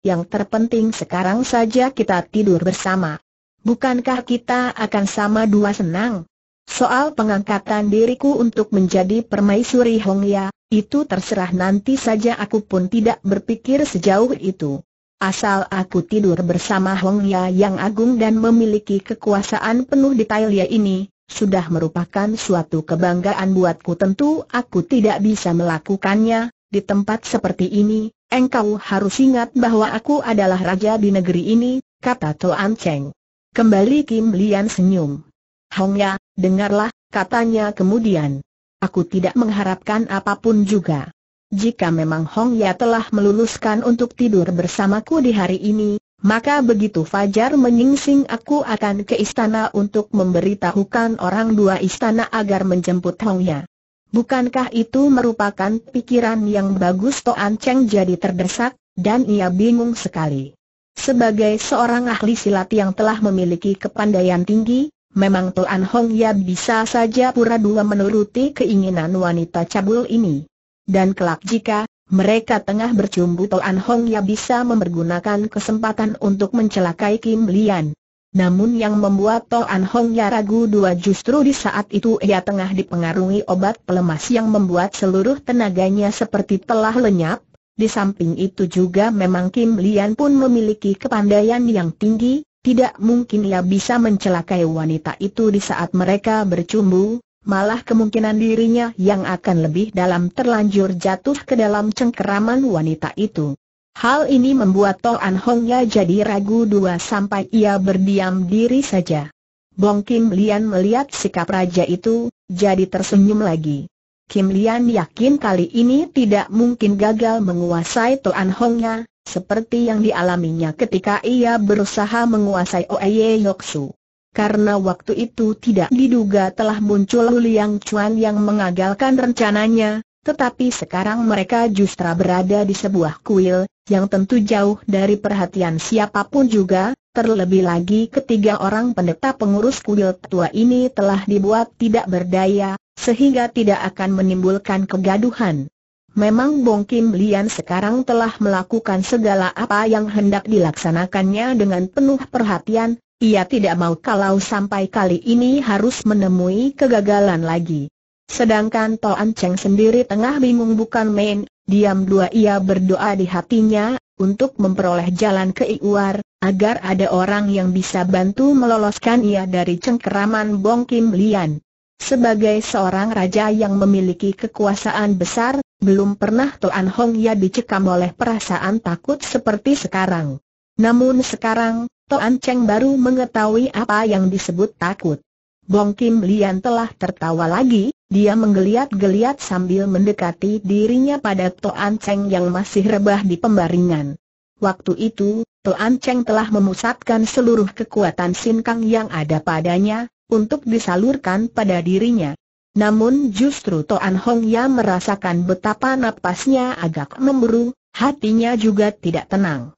yang terpenting sekarang saja kita tidur bersama. Bukankah kita akan sama dua senang? Soal pengangkatan diriku untuk menjadi permaisuri Hong Ya, itu terserah nanti saja aku pun tidak berpikir sejauh itu. Asal aku tidur bersama Hong Ya yang agung dan memiliki kekuasaan penuh di Tailia ini, sudah merupakan suatu kebanggaan buatku tentu aku tidak bisa melakukannya, di tempat seperti ini, engkau harus ingat bahwa aku adalah raja di negeri ini, kata Toan Cheng. Kembali Kim Lian senyum. Hong Ya, dengarlah, katanya kemudian. Aku tidak mengharapkan apapun juga jika memang Hong Ya telah meluluskan untuk tidur bersamaku di hari ini, maka begitu Fajar menyingsing aku akan ke istana untuk memberitahukan orang dua istana agar menjemput Hong Ya. Bukankah itu merupakan pikiran yang bagus Toan Cheng jadi terdesak, dan ia bingung sekali. Sebagai seorang ahli silat yang telah memiliki kepandaian tinggi, memang Tuan Hong Ya bisa saja pura pura menuruti keinginan wanita cabul ini dan kelak jika mereka tengah bercumbu Toan Hong Ya bisa mempergunakan kesempatan untuk mencelakai Kim Lian. Namun yang membuat Toan Hong Ya ragu dua justru di saat itu ia tengah dipengaruhi obat pelemas yang membuat seluruh tenaganya seperti telah lenyap. Di samping itu juga memang Kim Lian pun memiliki kepandaian yang tinggi, tidak mungkin ia bisa mencelakai wanita itu di saat mereka bercumbu, Malah kemungkinan dirinya yang akan lebih dalam terlanjur jatuh ke dalam cengkeraman wanita itu. Hal ini membuat Toan Hongya jadi ragu dua sampai ia berdiam diri saja. Bong Kim Lian melihat sikap raja itu, jadi tersenyum lagi. Kim Lian yakin kali ini tidak mungkin gagal menguasai Toan Hongya, seperti yang dialaminya ketika ia berusaha menguasai Oeye Yoksu karena waktu itu tidak diduga telah muncul Liang Chuan yang mengagalkan rencananya, tetapi sekarang mereka justru berada di sebuah kuil, yang tentu jauh dari perhatian siapapun juga, terlebih lagi ketiga orang pendeta pengurus kuil tua ini telah dibuat tidak berdaya, sehingga tidak akan menimbulkan kegaduhan. Memang Bong Kim Lian sekarang telah melakukan segala apa yang hendak dilaksanakannya dengan penuh perhatian, ia tidak mau kalau sampai kali ini harus menemui kegagalan lagi. Sedangkan Toan Cheng sendiri tengah bingung bukan main, diam dua ia berdoa di hatinya, untuk memperoleh jalan ke Iwar, agar ada orang yang bisa bantu meloloskan ia dari cengkeraman Bong Kim Lian. Sebagai seorang raja yang memiliki kekuasaan besar, belum pernah Toan Hong ia dicekam oleh perasaan takut seperti sekarang. Namun sekarang, Toan Cheng baru mengetahui apa yang disebut takut. Bong Kim Lian telah tertawa lagi, dia menggeliat-geliat sambil mendekati dirinya pada Toan Cheng yang masih rebah di pembaringan. Waktu itu, Toan Cheng telah memusatkan seluruh kekuatan sinkang yang ada padanya, untuk disalurkan pada dirinya. Namun justru Toan Hong Ya merasakan betapa napasnya agak memburu, hatinya juga tidak tenang.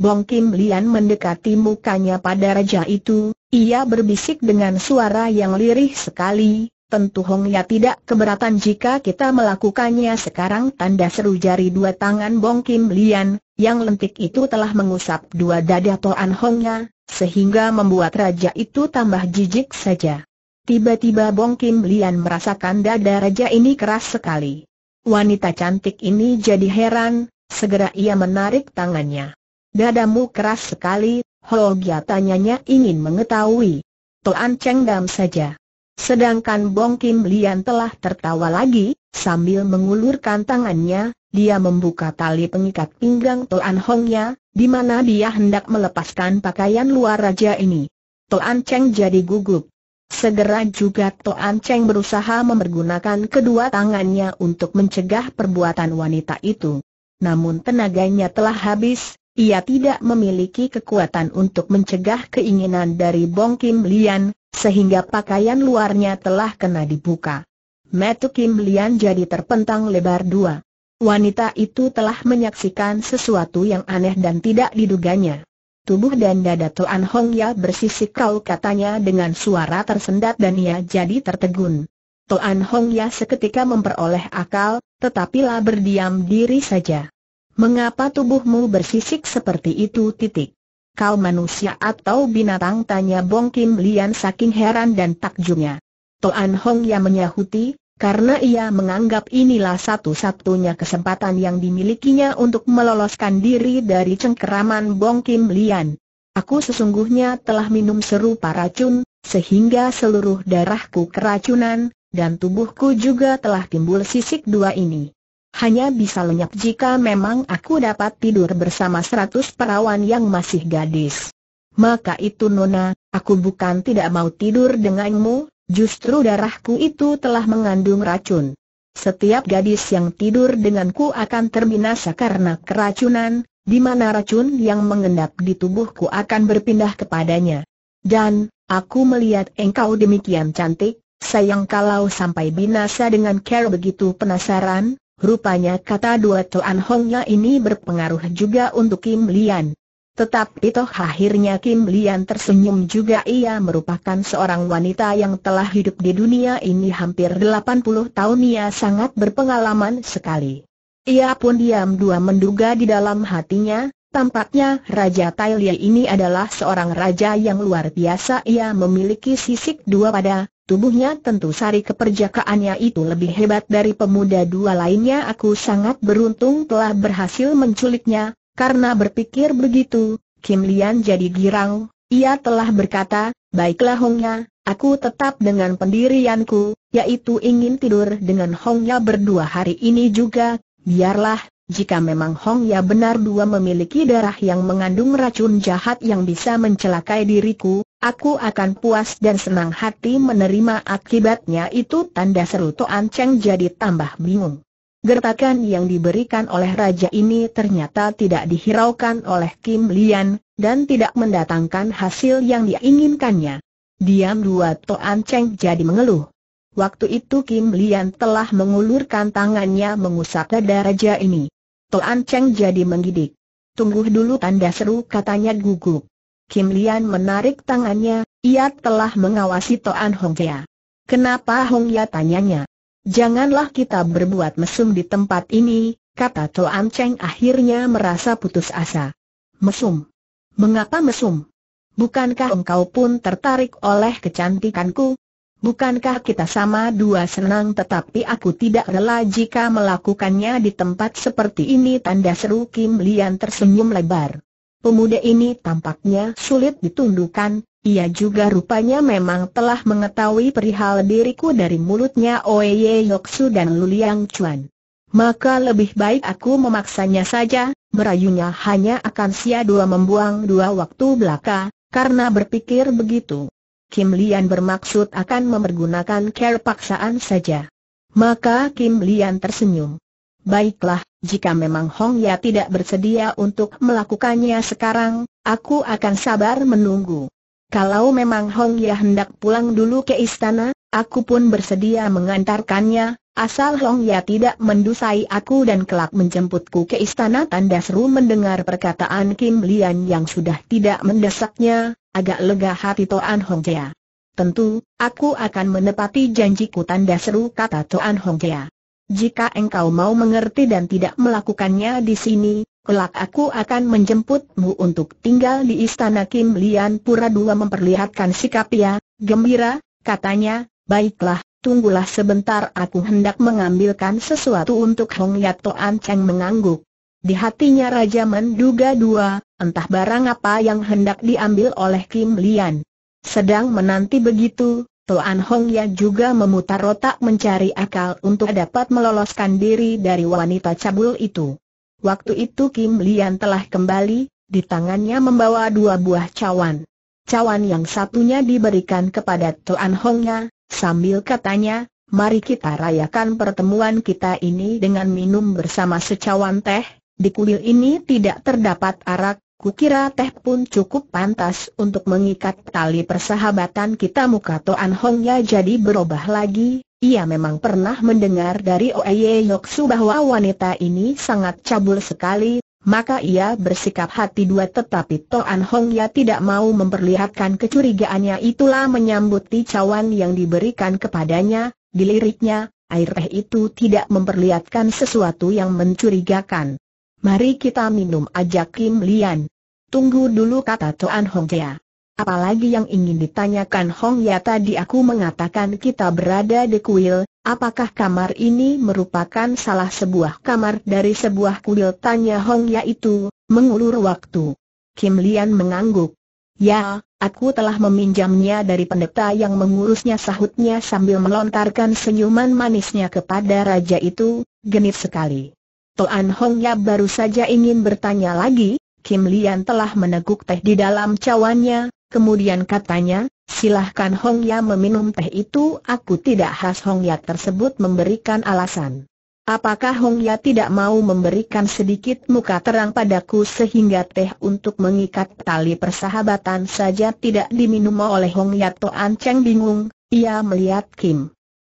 Bong Kim Lian mendekati mukanya pada raja itu, ia berbisik dengan suara yang lirih sekali, tentu Hong Ya tidak keberatan jika kita melakukannya sekarang tanda seru jari dua tangan Bong Kim Lian, yang lentik itu telah mengusap dua dada Toan Hong Ya, sehingga membuat raja itu tambah jijik saja. Tiba-tiba Bong Kim Lian merasakan dada raja ini keras sekali. Wanita cantik ini jadi heran, segera ia menarik tangannya. Dadamu keras sekali, Hogia tanyanya ingin mengetahui. Toan Cheng Dam saja. Sedangkan Bong Kim Lian telah tertawa lagi, sambil mengulurkan tangannya, dia membuka tali pengikat pinggang Toan Hongnya, di mana dia hendak melepaskan pakaian luar raja ini. Toan Cheng jadi gugup. Segera juga Toan Cheng berusaha memergunakan kedua tangannya untuk mencegah perbuatan wanita itu. Namun tenaganya telah habis, ia tidak memiliki kekuatan untuk mencegah keinginan dari Bong Kim Lian, sehingga pakaian luarnya telah kena dibuka. Metu Kim Lian jadi terpentang lebar dua. Wanita itu telah menyaksikan sesuatu yang aneh dan tidak diduganya. Tubuh dan dada Tuan Hong Ya bersisik kau katanya dengan suara tersendat dan ia jadi tertegun. Tuan Hong Ya seketika memperoleh akal, tetapi lah berdiam diri saja. Mengapa tubuhmu bersisik seperti itu titik? Kau manusia atau binatang? Tanya Bong Kim Lian saking heran dan takjubnya. Toan Hong yang menyahuti, karena ia menganggap inilah satu-satunya kesempatan yang dimilikinya untuk meloloskan diri dari cengkeraman Bong Kim Lian. Aku sesungguhnya telah minum serupa racun, sehingga seluruh darahku keracunan, dan tubuhku juga telah timbul sisik dua ini hanya bisa lenyap jika memang aku dapat tidur bersama seratus perawan yang masih gadis. Maka itu Nona, aku bukan tidak mau tidur denganmu, justru darahku itu telah mengandung racun. Setiap gadis yang tidur denganku akan terbinasa karena keracunan, di mana racun yang mengendap di tubuhku akan berpindah kepadanya. Dan, aku melihat engkau demikian cantik, sayang kalau sampai binasa dengan care begitu penasaran, Rupanya kata dua tuan Hongnya ini berpengaruh juga untuk Kim Lian. Tetapi toh akhirnya Kim Lian tersenyum juga ia merupakan seorang wanita yang telah hidup di dunia ini hampir 80 tahun ia sangat berpengalaman sekali. Ia pun diam dua menduga di dalam hatinya, Tampaknya Raja Tailia ini adalah seorang raja yang luar biasa ia memiliki sisik dua pada, tubuhnya tentu sari keperjakaannya itu lebih hebat dari pemuda dua lainnya aku sangat beruntung telah berhasil menculiknya, karena berpikir begitu, Kim Lian jadi girang, ia telah berkata, baiklah Hongnya, aku tetap dengan pendirianku, yaitu ingin tidur dengan Hongnya berdua hari ini juga, biarlah, jika memang Hong Ya benar dua memiliki darah yang mengandung racun jahat yang bisa mencelakai diriku, aku akan puas dan senang hati menerima akibatnya itu tanda seru Toan Cheng jadi tambah bingung. Gertakan yang diberikan oleh raja ini ternyata tidak dihiraukan oleh Kim Lian, dan tidak mendatangkan hasil yang diinginkannya. Diam dua Toan Cheng jadi mengeluh. Waktu itu Kim Lian telah mengulurkan tangannya mengusap dada raja ini. Toan Cheng jadi menggidik. Tunggu dulu tanda seru katanya gugup. Kim Lian menarik tangannya, ia telah mengawasi Toan Hong Ya. Kenapa Hong Ya tanyanya? Janganlah kita berbuat mesum di tempat ini, kata Toan Cheng akhirnya merasa putus asa. Mesum? Mengapa mesum? Bukankah engkau pun tertarik oleh kecantikanku? Bukankah kita sama dua senang tetapi aku tidak rela jika melakukannya di tempat seperti ini tanda seru Kim Lian tersenyum lebar. Pemuda ini tampaknya sulit ditundukkan, ia juga rupanya memang telah mengetahui perihal diriku dari mulutnya Oye Yoksu dan Luliang Chuan. Maka lebih baik aku memaksanya saja, merayunya hanya akan sia dua membuang dua waktu belaka, karena berpikir begitu. Kim Lian bermaksud akan memergunakan care paksaan saja. Maka Kim Lian tersenyum. Baiklah, jika memang Hong Ya tidak bersedia untuk melakukannya sekarang, aku akan sabar menunggu. Kalau memang Hong Ya hendak pulang dulu ke istana, aku pun bersedia mengantarkannya, asal Hong Ya tidak mendusai aku dan kelak menjemputku ke istana. Tanda seru mendengar perkataan Kim Lian yang sudah tidak mendesaknya, Agak lega hati Toan Hong Jia. Tentu, aku akan menepati janjiku tanda seru kata Toan Hong Jia. Jika engkau mau mengerti dan tidak melakukannya di sini, kelak aku akan menjemputmu untuk tinggal di istana Kim Lian Pura dua memperlihatkan sikapnya, gembira, katanya, baiklah, tunggulah sebentar aku hendak mengambilkan sesuatu untuk Hong Yat Toan Cheng mengangguk. Di hatinya Raja menduga dua, entah barang apa yang hendak diambil oleh Kim Lian. Sedang menanti begitu, Tuan Hong Ya juga memutar otak mencari akal untuk dapat meloloskan diri dari wanita cabul itu. Waktu itu Kim Lian telah kembali, di tangannya membawa dua buah cawan. Cawan yang satunya diberikan kepada Tuan Hong Ya, sambil katanya, mari kita rayakan pertemuan kita ini dengan minum bersama secawan teh, di kuil ini tidak terdapat arak, kukira teh pun cukup pantas untuk mengikat tali persahabatan kita muka Toan Hongya jadi berubah lagi. Ia memang pernah mendengar dari Oeye Yoksu bahwa wanita ini sangat cabul sekali, maka ia bersikap hati dua tetapi Toan Hongya tidak mau memperlihatkan kecurigaannya itulah menyambut cawan yang diberikan kepadanya, diliriknya, air teh itu tidak memperlihatkan sesuatu yang mencurigakan. Mari kita minum aja Kim Lian. Tunggu dulu kata Toan Hong Jia. Apalagi yang ingin ditanyakan Hong Ya tadi aku mengatakan kita berada di kuil, apakah kamar ini merupakan salah sebuah kamar dari sebuah kuil tanya Hong Ya itu, mengulur waktu. Kim Lian mengangguk. Ya, aku telah meminjamnya dari pendeta yang mengurusnya sahutnya sambil melontarkan senyuman manisnya kepada raja itu, genit sekali. Toan Yap baru saja ingin bertanya lagi, Kim Lian telah meneguk teh di dalam cawannya, kemudian katanya, silahkan Hong Yap meminum teh itu aku tidak khas Yap tersebut memberikan alasan. Apakah Hong Ya tidak mau memberikan sedikit muka terang padaku sehingga teh untuk mengikat tali persahabatan saja tidak diminum oleh Hong Hongya An Cheng bingung, ia melihat Kim.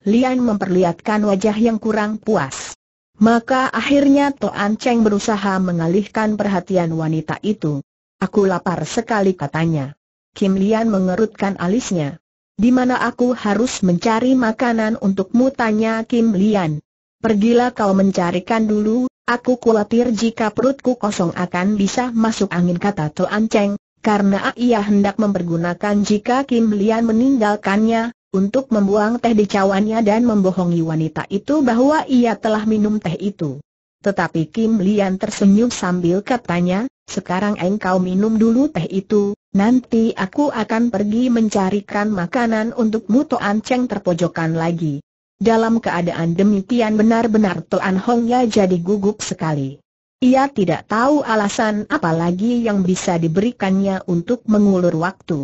Lian memperlihatkan wajah yang kurang puas. Maka akhirnya Toan Cheng berusaha mengalihkan perhatian wanita itu. Aku lapar sekali katanya. Kim Lian mengerutkan alisnya. Di mana aku harus mencari makanan untukmu tanya Kim Lian. Pergilah kau mencarikan dulu, aku khawatir jika perutku kosong akan bisa masuk angin kata Toan Cheng, karena ia hendak mempergunakan jika Kim Lian meninggalkannya, untuk membuang teh di cawannya dan membohongi wanita itu bahwa ia telah minum teh itu. Tetapi Kim Lian tersenyum sambil katanya, sekarang engkau minum dulu teh itu, nanti aku akan pergi mencarikan makanan untukmu muto Cheng terpojokan lagi. Dalam keadaan demikian benar-benar Tuan Hongnya jadi gugup sekali. Ia tidak tahu alasan apa lagi yang bisa diberikannya untuk mengulur waktu.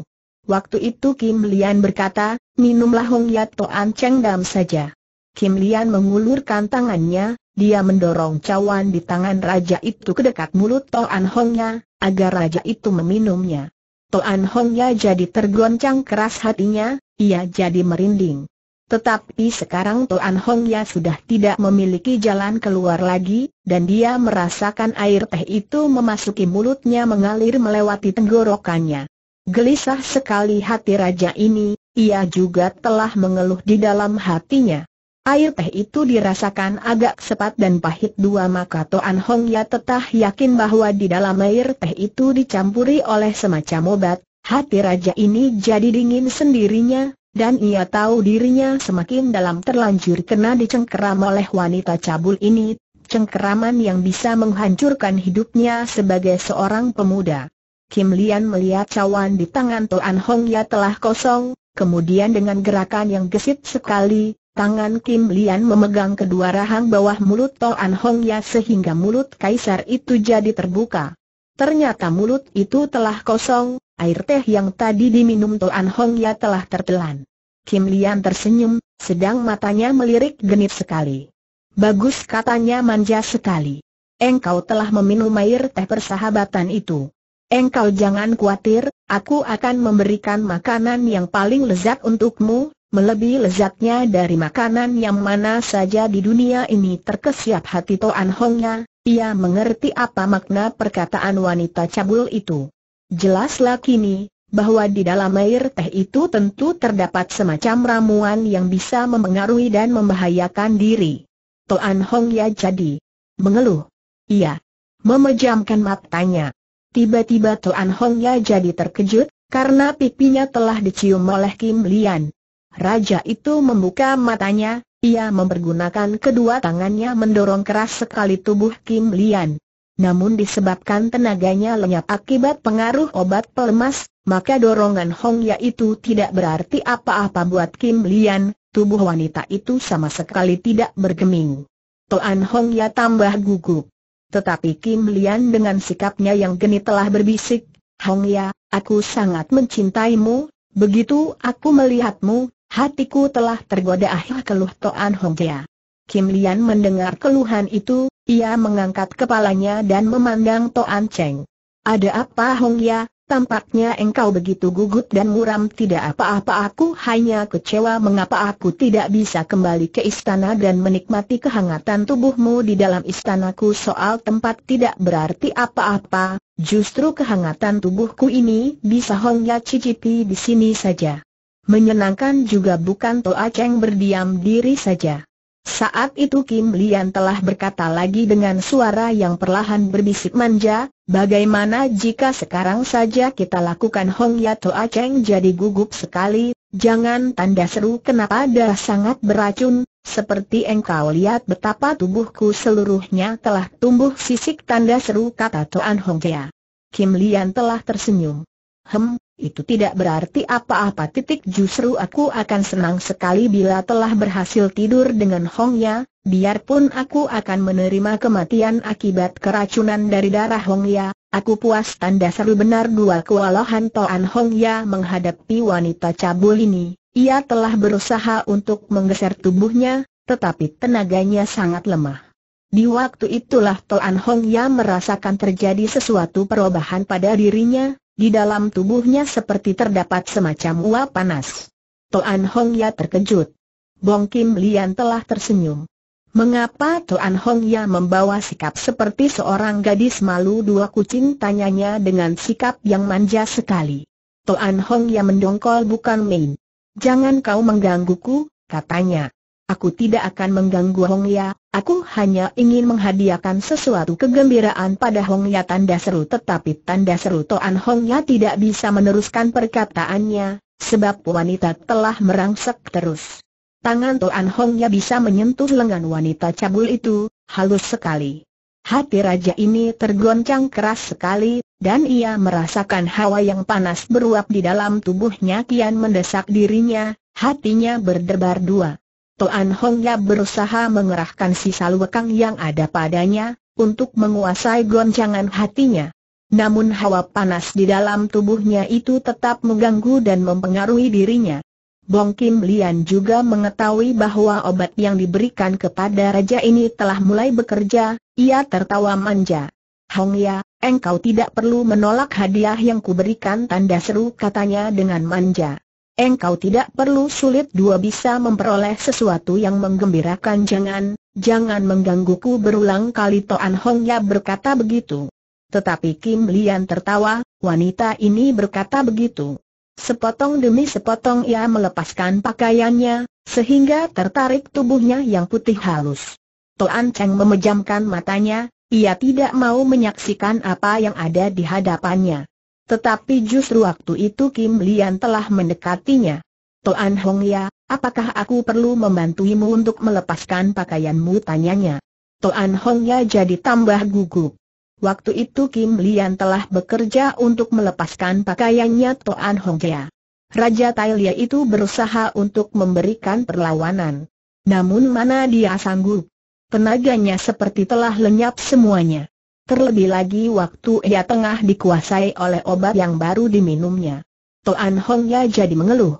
Waktu itu Kim Lian berkata, minumlah Hong Yat Toan Cheng Dam saja. Kim Lian mengulurkan tangannya, dia mendorong cawan di tangan raja itu ke dekat mulut Toan Hongnya, agar raja itu meminumnya. Toan Hongnya jadi tergoncang keras hatinya, ia jadi merinding. Tetapi sekarang Toan Hongnya sudah tidak memiliki jalan keluar lagi, dan dia merasakan air teh itu memasuki mulutnya mengalir melewati tenggorokannya. Gelisah sekali hati raja ini, ia juga telah mengeluh di dalam hatinya. Air teh itu dirasakan agak sepat dan pahit dua maka Toan Hong Ya tetah yakin bahwa di dalam air teh itu dicampuri oleh semacam obat, hati raja ini jadi dingin sendirinya, dan ia tahu dirinya semakin dalam terlanjur kena dicengkeram oleh wanita cabul ini, cengkeraman yang bisa menghancurkan hidupnya sebagai seorang pemuda. Kim Lian melihat cawan di tangan Toan Hong Ya telah kosong, kemudian dengan gerakan yang gesit sekali, tangan Kim Lian memegang kedua rahang bawah mulut Toan Hong Ya sehingga mulut kaisar itu jadi terbuka. Ternyata mulut itu telah kosong, air teh yang tadi diminum Toan Hong Ya telah tertelan. Kim Lian tersenyum, sedang matanya melirik genit sekali. Bagus katanya manja sekali. Engkau telah meminum air teh persahabatan itu. Engkau jangan khawatir, aku akan memberikan makanan yang paling lezat untukmu, melebihi lezatnya dari makanan yang mana saja di dunia ini terkesiap hati Toan Hongnya, ia mengerti apa makna perkataan wanita cabul itu. Jelaslah kini, bahwa di dalam air teh itu tentu terdapat semacam ramuan yang bisa memengaruhi dan membahayakan diri. Toan Hongya jadi mengeluh. Ia memejamkan matanya. Tiba-tiba Toan Hongya jadi terkejut, karena pipinya telah dicium oleh Kim Lian. Raja itu membuka matanya, ia mempergunakan kedua tangannya mendorong keras sekali tubuh Kim Lian. Namun disebabkan tenaganya lenyap akibat pengaruh obat pelemas, maka dorongan Hongya itu tidak berarti apa-apa buat Kim Lian, tubuh wanita itu sama sekali tidak bergeming. Toan Hongya tambah gugup. Tetapi Kim Lian dengan sikapnya yang genit telah berbisik, Hong Ya, aku sangat mencintaimu, begitu aku melihatmu, hatiku telah tergoda Akhir keluh Toan Hong Ya. Kim Lian mendengar keluhan itu, ia mengangkat kepalanya dan memandang Toan Cheng. Ada apa Hong Ya, Tampaknya engkau begitu gugut dan muram tidak apa-apa aku hanya kecewa mengapa aku tidak bisa kembali ke istana dan menikmati kehangatan tubuhmu di dalam istanaku soal tempat tidak berarti apa-apa, justru kehangatan tubuhku ini bisa Hongya cicipi di sini saja. Menyenangkan juga bukan Toa Cheng berdiam diri saja. Saat itu Kim Lian telah berkata lagi dengan suara yang perlahan berbisik manja, bagaimana jika sekarang saja kita lakukan Hong Yato Aceng jadi gugup sekali, jangan tanda seru kenapa dah sangat beracun, seperti engkau lihat betapa tubuhku seluruhnya telah tumbuh sisik tanda seru kata Toan Hong Kea. Kim Lian telah tersenyum. Hem, itu tidak berarti apa-apa titik justru aku akan senang sekali bila telah berhasil tidur dengan Hong Ya, biarpun aku akan menerima kematian akibat keracunan dari darah Hong Ya, aku puas tanda seru benar dua kewalahan Toan Hong Ya menghadapi wanita cabul ini, ia telah berusaha untuk menggeser tubuhnya, tetapi tenaganya sangat lemah. Di waktu itulah Toan Hong Ya merasakan terjadi sesuatu perubahan pada dirinya, di dalam tubuhnya seperti terdapat semacam uap panas. Toan Hong Ya terkejut. Bong Kim Lian telah tersenyum. Mengapa Toan Hong Ya membawa sikap seperti seorang gadis malu dua kucing tanyanya dengan sikap yang manja sekali. Toan Hong Ya mendongkol bukan main. Jangan kau menggangguku, katanya. Aku tidak akan mengganggu Hong Ya, aku hanya ingin menghadiahkan sesuatu kegembiraan pada Hong Ya tanda seru tetapi tanda seru Toan Hong Ya tidak bisa meneruskan perkataannya, sebab wanita telah merangsek terus. Tangan Toan Hong Ya bisa menyentuh lengan wanita cabul itu, halus sekali. Hati raja ini tergoncang keras sekali, dan ia merasakan hawa yang panas beruap di dalam tubuhnya kian mendesak dirinya, hatinya berdebar dua. Toan Hongya berusaha mengerahkan sisa lekang yang ada padanya, untuk menguasai goncangan hatinya. Namun hawa panas di dalam tubuhnya itu tetap mengganggu dan mempengaruhi dirinya. Bong Kim Lian juga mengetahui bahwa obat yang diberikan kepada raja ini telah mulai bekerja, ia tertawa manja. Hong Ya, engkau tidak perlu menolak hadiah yang kuberikan tanda seru katanya dengan manja engkau tidak perlu sulit dua bisa memperoleh sesuatu yang menggembirakan jangan, jangan menggangguku berulang kali Toan Hongya berkata begitu. Tetapi Kim Lian tertawa, wanita ini berkata begitu. Sepotong demi sepotong ia melepaskan pakaiannya, sehingga tertarik tubuhnya yang putih halus. Toan Cheng memejamkan matanya, ia tidak mau menyaksikan apa yang ada di hadapannya. Tetapi justru waktu itu Kim Lian telah mendekatinya. Toan Hong Ya, apakah aku perlu membantuimu untuk melepaskan pakaianmu tanyanya. Toan Hong Ya jadi tambah gugup. Waktu itu Kim Lian telah bekerja untuk melepaskan pakaiannya Toan Hong Ya. Raja Tailia itu berusaha untuk memberikan perlawanan. Namun mana dia sanggup. Tenaganya seperti telah lenyap semuanya. Terlebih lagi waktu ia tengah dikuasai oleh obat yang baru diminumnya. Toan Hongya jadi mengeluh.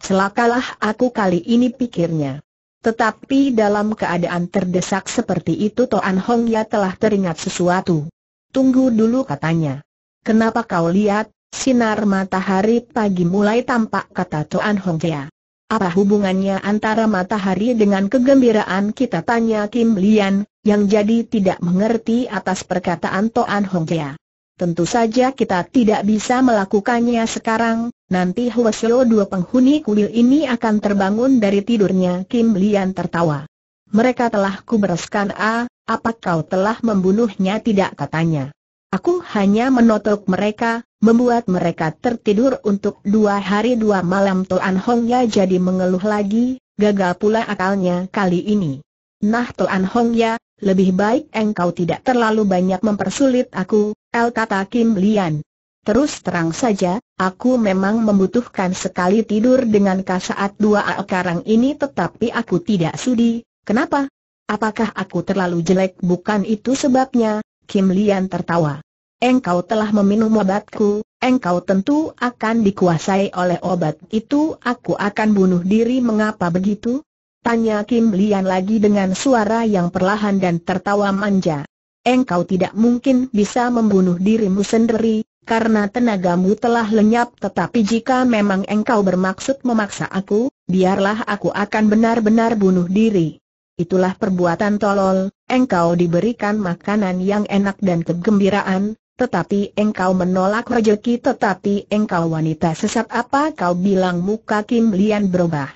Celakalah aku kali ini pikirnya. Tetapi dalam keadaan terdesak seperti itu Toan Hongya telah teringat sesuatu. Tunggu dulu katanya. Kenapa kau lihat, sinar matahari pagi mulai tampak kata Toan Hongya. Apa hubungannya antara matahari dengan kegembiraan kita tanya Kim Lian, yang jadi tidak mengerti atas perkataan Toan Kya. Tentu saja kita tidak bisa melakukannya sekarang, nanti Huasio dua penghuni kuil ini akan terbangun dari tidurnya Kim Lian tertawa. Mereka telah kubereskan A, apa kau telah membunuhnya tidak katanya. Aku hanya menotok mereka, membuat mereka tertidur untuk dua hari dua malam Toan Hongya jadi mengeluh lagi, gagal pula akalnya kali ini. Nah Toan Hongya, lebih baik engkau tidak terlalu banyak mempersulit aku, El kata Kim Lian. Terus terang saja, aku memang membutuhkan sekali tidur dengan kasaat dua akarang ini tetapi aku tidak sudi, kenapa? Apakah aku terlalu jelek bukan itu sebabnya, Kim Lian tertawa. Engkau telah meminum obatku, engkau tentu akan dikuasai oleh obat itu aku akan bunuh diri mengapa begitu? Tanya Kim Lian lagi dengan suara yang perlahan dan tertawa manja. Engkau tidak mungkin bisa membunuh dirimu sendiri, karena tenagamu telah lenyap tetapi jika memang engkau bermaksud memaksa aku, biarlah aku akan benar-benar bunuh diri. Itulah perbuatan tolol, engkau diberikan makanan yang enak dan kegembiraan, tetapi engkau menolak rejeki tetapi engkau wanita sesat apa kau bilang muka Kim Lian berubah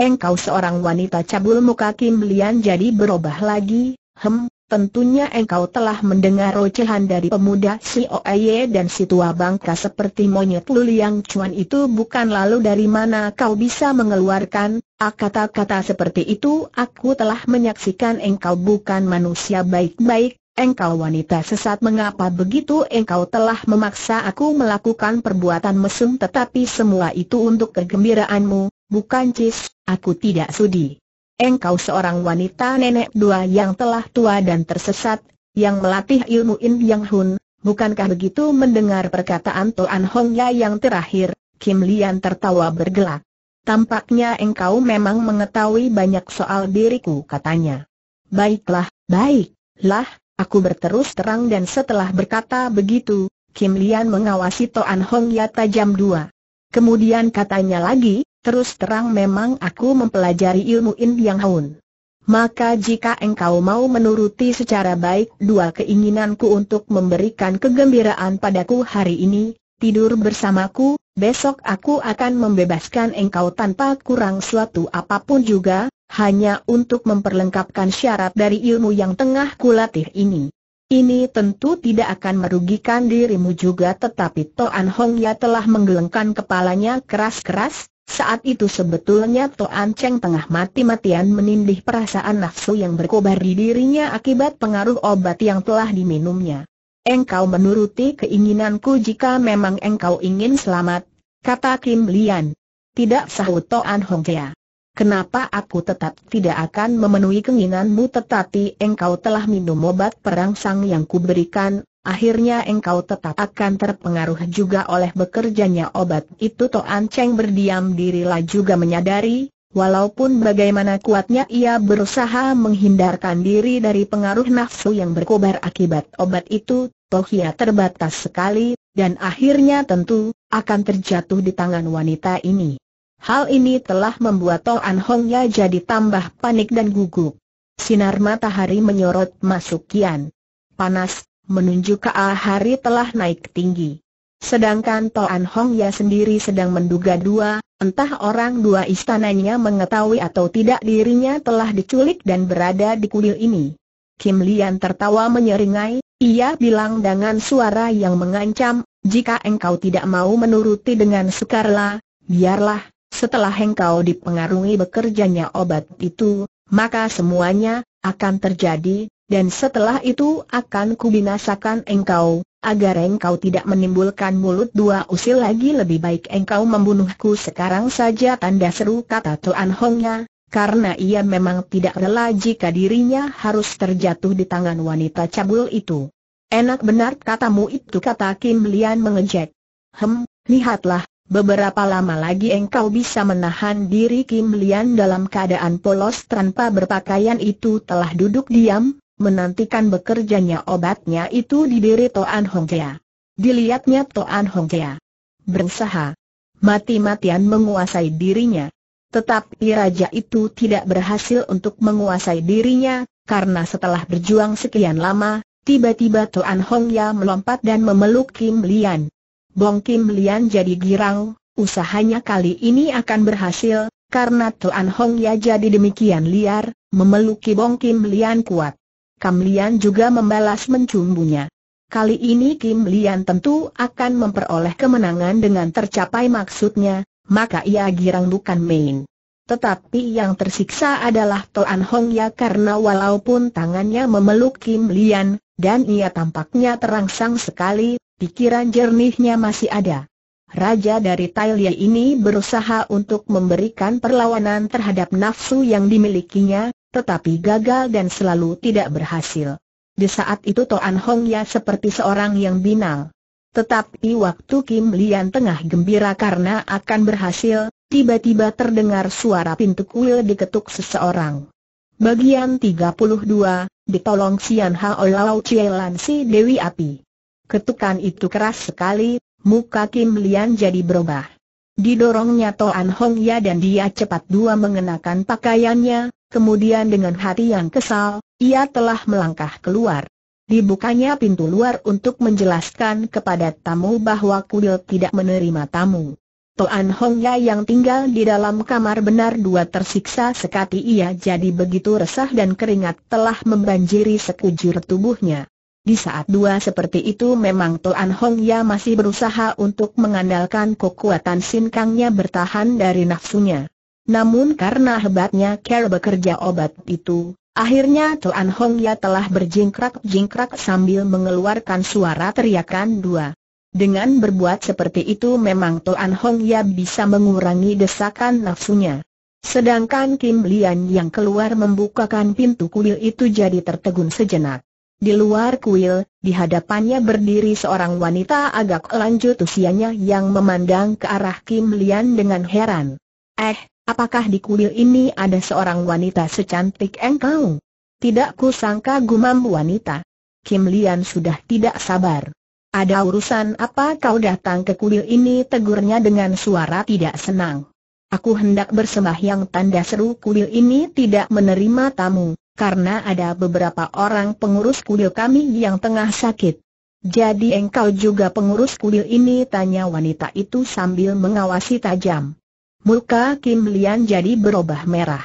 engkau seorang wanita cabul muka Kim Lian jadi berubah lagi, hem, Tentunya engkau telah mendengar rocehan dari pemuda si Oaye dan si tua bangka seperti monyet Luliang cuan itu bukan lalu dari mana kau bisa mengeluarkan, kata-kata seperti itu aku telah menyaksikan engkau bukan manusia baik-baik, engkau wanita sesat mengapa begitu engkau telah memaksa aku melakukan perbuatan mesum tetapi semua itu untuk kegembiraanmu, Bukan Cis, aku tidak sudi. Engkau seorang wanita nenek dua yang telah tua dan tersesat, yang melatih ilmu In Yang Hun, bukankah begitu mendengar perkataan Toan Hongya yang terakhir, Kim Lian tertawa bergelak. Tampaknya engkau memang mengetahui banyak soal diriku katanya. Baiklah, baiklah, aku berterus terang dan setelah berkata begitu, Kim Lian mengawasi Toan Hongya tajam dua. Kemudian katanya lagi, Terus terang memang aku mempelajari ilmu In Yang Haun. Maka jika engkau mau menuruti secara baik dua keinginanku untuk memberikan kegembiraan padaku hari ini, tidur bersamaku, besok aku akan membebaskan engkau tanpa kurang suatu apapun juga, hanya untuk memperlengkapkan syarat dari ilmu yang tengah kulatih ini. Ini tentu tidak akan merugikan dirimu juga tetapi Toan Hong Ya telah menggelengkan kepalanya keras-keras, saat itu sebetulnya Toan Cheng tengah mati-matian menindih perasaan nafsu yang berkobar di dirinya akibat pengaruh obat yang telah diminumnya. Engkau menuruti keinginanku jika memang engkau ingin selamat, kata Kim Lian. Tidak sahut Toan Hong Jia. Kenapa aku tetap tidak akan memenuhi keinginanmu tetapi engkau telah minum obat perangsang yang kuberikan, Akhirnya engkau tetap akan terpengaruh juga oleh bekerjanya obat itu Toan Cheng berdiam dirilah juga menyadari, walaupun bagaimana kuatnya ia berusaha menghindarkan diri dari pengaruh nafsu yang berkobar akibat obat itu, Toh ia terbatas sekali, dan akhirnya tentu, akan terjatuh di tangan wanita ini. Hal ini telah membuat Toan Hongya jadi tambah panik dan gugup. Sinar matahari menyorot masuk kian. Panas, menunjuk ke hari telah naik tinggi. Sedangkan Toan Hong Ya sendiri sedang menduga dua, entah orang dua istananya mengetahui atau tidak dirinya telah diculik dan berada di kuil ini. Kim Lian tertawa menyeringai, ia bilang dengan suara yang mengancam, jika engkau tidak mau menuruti dengan sukarela, biarlah, setelah engkau dipengaruhi bekerjanya obat itu, maka semuanya akan terjadi, dan setelah itu akan kubinasakan engkau, agar engkau tidak menimbulkan mulut dua usil lagi lebih baik engkau membunuhku sekarang saja tanda seru kata Tuan Hongnya, karena ia memang tidak rela jika dirinya harus terjatuh di tangan wanita cabul itu. Enak benar katamu itu kata Kim Lian mengejek. Hem, lihatlah, beberapa lama lagi engkau bisa menahan diri Kim Lian dalam keadaan polos tanpa berpakaian itu telah duduk diam, menantikan bekerjanya obatnya itu di diri Toan Hongkea. Dilihatnya Toan Hongkea berusaha mati-matian menguasai dirinya. Tetapi raja itu tidak berhasil untuk menguasai dirinya, karena setelah berjuang sekian lama, tiba-tiba Toan Hongya melompat dan memeluk Kim Lian. Bong Kim Lian jadi girang, usahanya kali ini akan berhasil, karena Toan Hongya jadi demikian liar, memeluki Bong Kim Lian kuat. Kam Lian juga membalas mencumbunya. Kali ini Kim Lian tentu akan memperoleh kemenangan dengan tercapai maksudnya, maka ia girang bukan main. Tetapi yang tersiksa adalah Toan Hong Ya karena walaupun tangannya memeluk Kim Lian, dan ia tampaknya terangsang sekali, pikiran jernihnya masih ada. Raja dari Tailia ini berusaha untuk memberikan perlawanan terhadap nafsu yang dimilikinya, tetapi gagal dan selalu tidak berhasil. Di saat itu Toan Hong Ya seperti seorang yang binal. Tetapi waktu Kim Lian tengah gembira karena akan berhasil, tiba-tiba terdengar suara pintu kuil diketuk seseorang. Bagian 32, ditolong Sian oleh Lao Lan si Dewi Api. Ketukan itu keras sekali, muka Kim Lian jadi berubah. Didorongnya Toan Hong Ya dan dia cepat dua mengenakan pakaiannya, Kemudian dengan hati yang kesal, ia telah melangkah keluar. Dibukanya pintu luar untuk menjelaskan kepada tamu bahwa kuil tidak menerima tamu. Toan Hongya yang tinggal di dalam kamar benar dua tersiksa sekati ia jadi begitu resah dan keringat telah membanjiri sekujur tubuhnya. Di saat dua seperti itu memang Toan Hong masih berusaha untuk mengandalkan kekuatan sinkangnya bertahan dari nafsunya. Namun karena hebatnya Care bekerja obat itu, akhirnya Tuan Hong Ya telah berjingkrak-jingkrak sambil mengeluarkan suara teriakan dua. Dengan berbuat seperti itu memang Tuan Hong Ya bisa mengurangi desakan nafsunya. Sedangkan Kim Lian yang keluar membukakan pintu kuil itu jadi tertegun sejenak. Di luar kuil, di hadapannya berdiri seorang wanita agak lanjut usianya yang memandang ke arah Kim Lian dengan heran. Eh, apakah di kuil ini ada seorang wanita secantik engkau? Tidak kusangka gumam wanita. Kim Lian sudah tidak sabar. Ada urusan apa kau datang ke kuil ini? Tegurnya dengan suara tidak senang. Aku hendak yang tanda seru kuil ini tidak menerima tamu, karena ada beberapa orang pengurus kuil kami yang tengah sakit. Jadi engkau juga pengurus kuil ini? Tanya wanita itu sambil mengawasi tajam. Muka Kim Lian jadi berubah merah.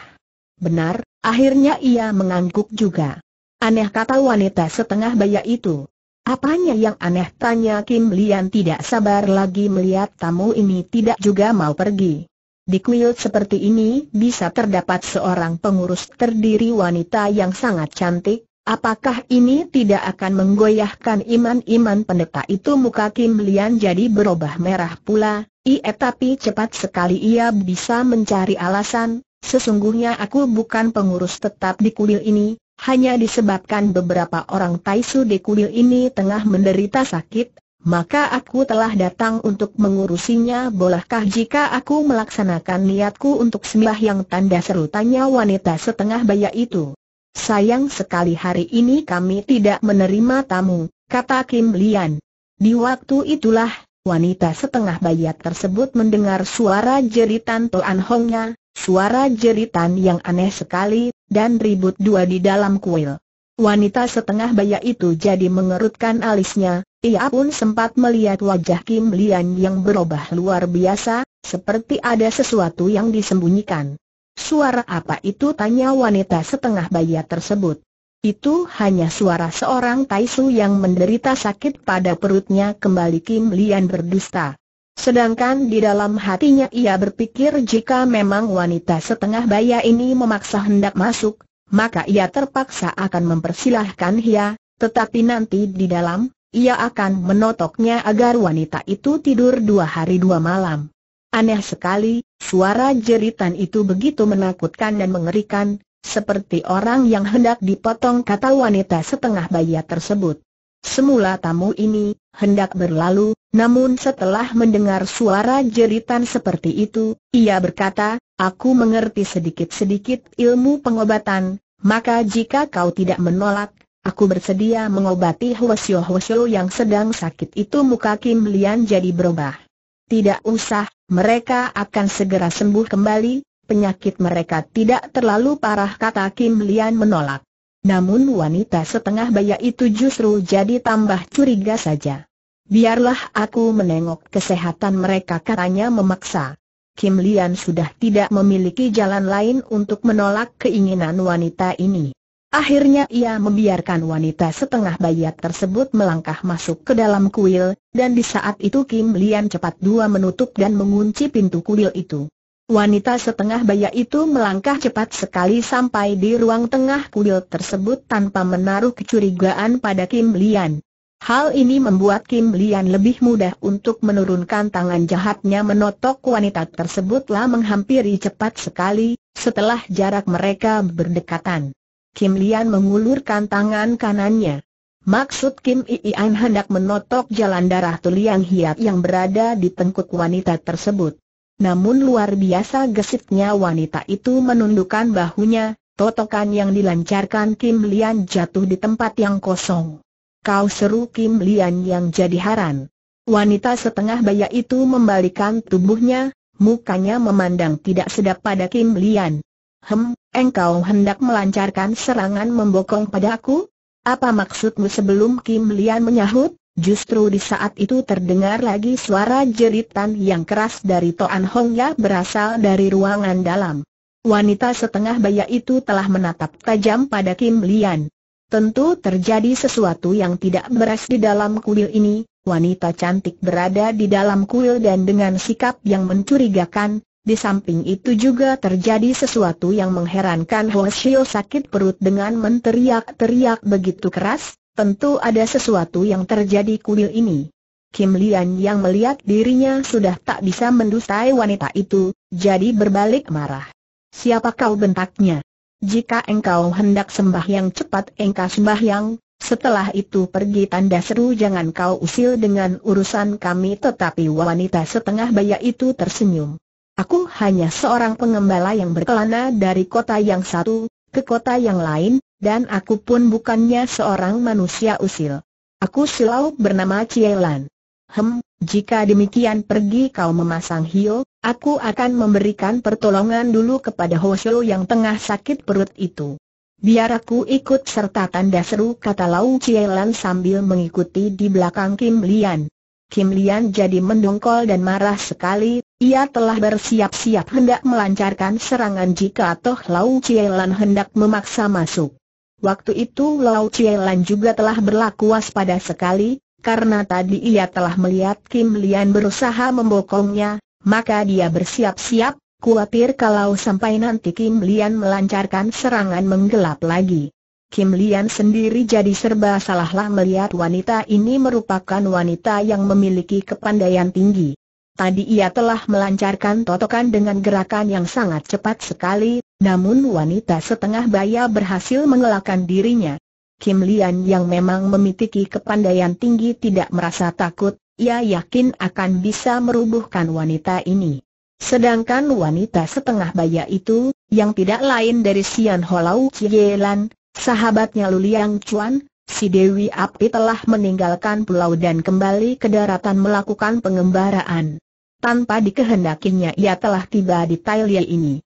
Benar, akhirnya ia mengangguk juga. Aneh kata wanita setengah baya itu. Apanya yang aneh tanya Kim Lian tidak sabar lagi melihat tamu ini tidak juga mau pergi. Di kuil seperti ini bisa terdapat seorang pengurus terdiri wanita yang sangat cantik, apakah ini tidak akan menggoyahkan iman-iman pendeta itu muka Kim Lian jadi berubah merah pula, Ie eh, tapi cepat sekali ia bisa mencari alasan, sesungguhnya aku bukan pengurus tetap di kuil ini, hanya disebabkan beberapa orang Taisu di kuil ini tengah menderita sakit, maka aku telah datang untuk mengurusinya bolehkah jika aku melaksanakan niatku untuk yang tanda seru tanya wanita setengah baya itu. Sayang sekali hari ini kami tidak menerima tamu, kata Kim Lian. Di waktu itulah, Wanita setengah bayat tersebut mendengar suara jeritan tuan Hongnya, suara jeritan yang aneh sekali, dan ribut dua di dalam kuil. Wanita setengah baya itu jadi mengerutkan alisnya, ia pun sempat melihat wajah Kim Lian yang berubah luar biasa, seperti ada sesuatu yang disembunyikan. Suara apa itu tanya wanita setengah baya tersebut. Itu hanya suara seorang Taisu yang menderita sakit pada perutnya kembali Kim Lian berdusta. Sedangkan di dalam hatinya ia berpikir jika memang wanita setengah baya ini memaksa hendak masuk, maka ia terpaksa akan mempersilahkan ia, tetapi nanti di dalam, ia akan menotoknya agar wanita itu tidur dua hari dua malam. Aneh sekali, suara jeritan itu begitu menakutkan dan mengerikan, seperti orang yang hendak dipotong kata wanita setengah baya tersebut. Semula tamu ini hendak berlalu, namun setelah mendengar suara jeritan seperti itu, ia berkata, aku mengerti sedikit-sedikit ilmu pengobatan, maka jika kau tidak menolak, aku bersedia mengobati Hwasyo-Hwasyo yang sedang sakit itu muka Kim Lian jadi berubah. Tidak usah, mereka akan segera sembuh kembali, penyakit mereka tidak terlalu parah kata Kim Lian menolak. Namun wanita setengah baya itu justru jadi tambah curiga saja. Biarlah aku menengok kesehatan mereka katanya memaksa. Kim Lian sudah tidak memiliki jalan lain untuk menolak keinginan wanita ini. Akhirnya ia membiarkan wanita setengah baya tersebut melangkah masuk ke dalam kuil, dan di saat itu Kim Lian cepat dua menutup dan mengunci pintu kuil itu. Wanita setengah baya itu melangkah cepat sekali sampai di ruang tengah kuil tersebut tanpa menaruh kecurigaan pada Kim Lian. Hal ini membuat Kim Lian lebih mudah untuk menurunkan tangan jahatnya menotok wanita tersebutlah menghampiri cepat sekali, setelah jarak mereka berdekatan. Kim Lian mengulurkan tangan kanannya. Maksud Kim Iian hendak menotok jalan darah Tuliang Hiat yang berada di tengkuk wanita tersebut. Namun luar biasa gesitnya wanita itu menundukkan bahunya, totokan yang dilancarkan Kim Lian jatuh di tempat yang kosong. Kau seru Kim Lian yang jadi haran. Wanita setengah baya itu membalikan tubuhnya, mukanya memandang tidak sedap pada Kim Lian. Hem, engkau hendak melancarkan serangan membokong padaku? Apa maksudmu sebelum Kim Lian menyahut? Justru di saat itu terdengar lagi suara jeritan yang keras dari Toan Hong Ya berasal dari ruangan dalam. Wanita setengah baya itu telah menatap tajam pada Kim Lian. Tentu terjadi sesuatu yang tidak beres di dalam kuil ini, wanita cantik berada di dalam kuil dan dengan sikap yang mencurigakan, di samping itu juga terjadi sesuatu yang mengherankan Hoshio sakit perut dengan menteriak-teriak begitu keras, Tentu ada sesuatu yang terjadi kuil ini. Kim Lian yang melihat dirinya sudah tak bisa mendustai wanita itu, jadi berbalik marah. Siapa kau bentaknya? Jika engkau hendak sembahyang cepat engkau sembahyang, setelah itu pergi tanda seru jangan kau usil dengan urusan kami tetapi wanita setengah baya itu tersenyum. Aku hanya seorang pengembala yang berkelana dari kota yang satu, ke kota yang lain, dan aku pun bukannya seorang manusia usil. Aku silau bernama Cielan. Hem, jika demikian pergi kau memasang hiu, aku akan memberikan pertolongan dulu kepada Hoshio yang tengah sakit perut itu. Biar aku ikut serta tanda seru kata Lau Cielan sambil mengikuti di belakang Kim Lian. Kim Lian jadi mendongkol dan marah sekali, ia telah bersiap-siap hendak melancarkan serangan jika Toh Lau Cielan hendak memaksa masuk. Waktu itu Lau Chielan juga telah berlaku waspada sekali, karena tadi ia telah melihat Kim Lian berusaha membokongnya, maka dia bersiap-siap, khawatir kalau sampai nanti Kim Lian melancarkan serangan menggelap lagi. Kim Lian sendiri jadi serba salahlah melihat wanita ini merupakan wanita yang memiliki kepandaian tinggi. Tadi ia telah melancarkan totokan dengan gerakan yang sangat cepat sekali, namun wanita setengah baya berhasil mengelakkan dirinya. Kim Lian yang memang memiliki kepandaian tinggi tidak merasa takut, ia yakin akan bisa merubuhkan wanita ini. Sedangkan wanita setengah baya itu, yang tidak lain dari Sian Holau Lan, sahabatnya Luliang Chuan, si Dewi Api telah meninggalkan pulau dan kembali ke daratan melakukan pengembaraan. Tanpa dikehendakinya ia telah tiba di Tailia ini.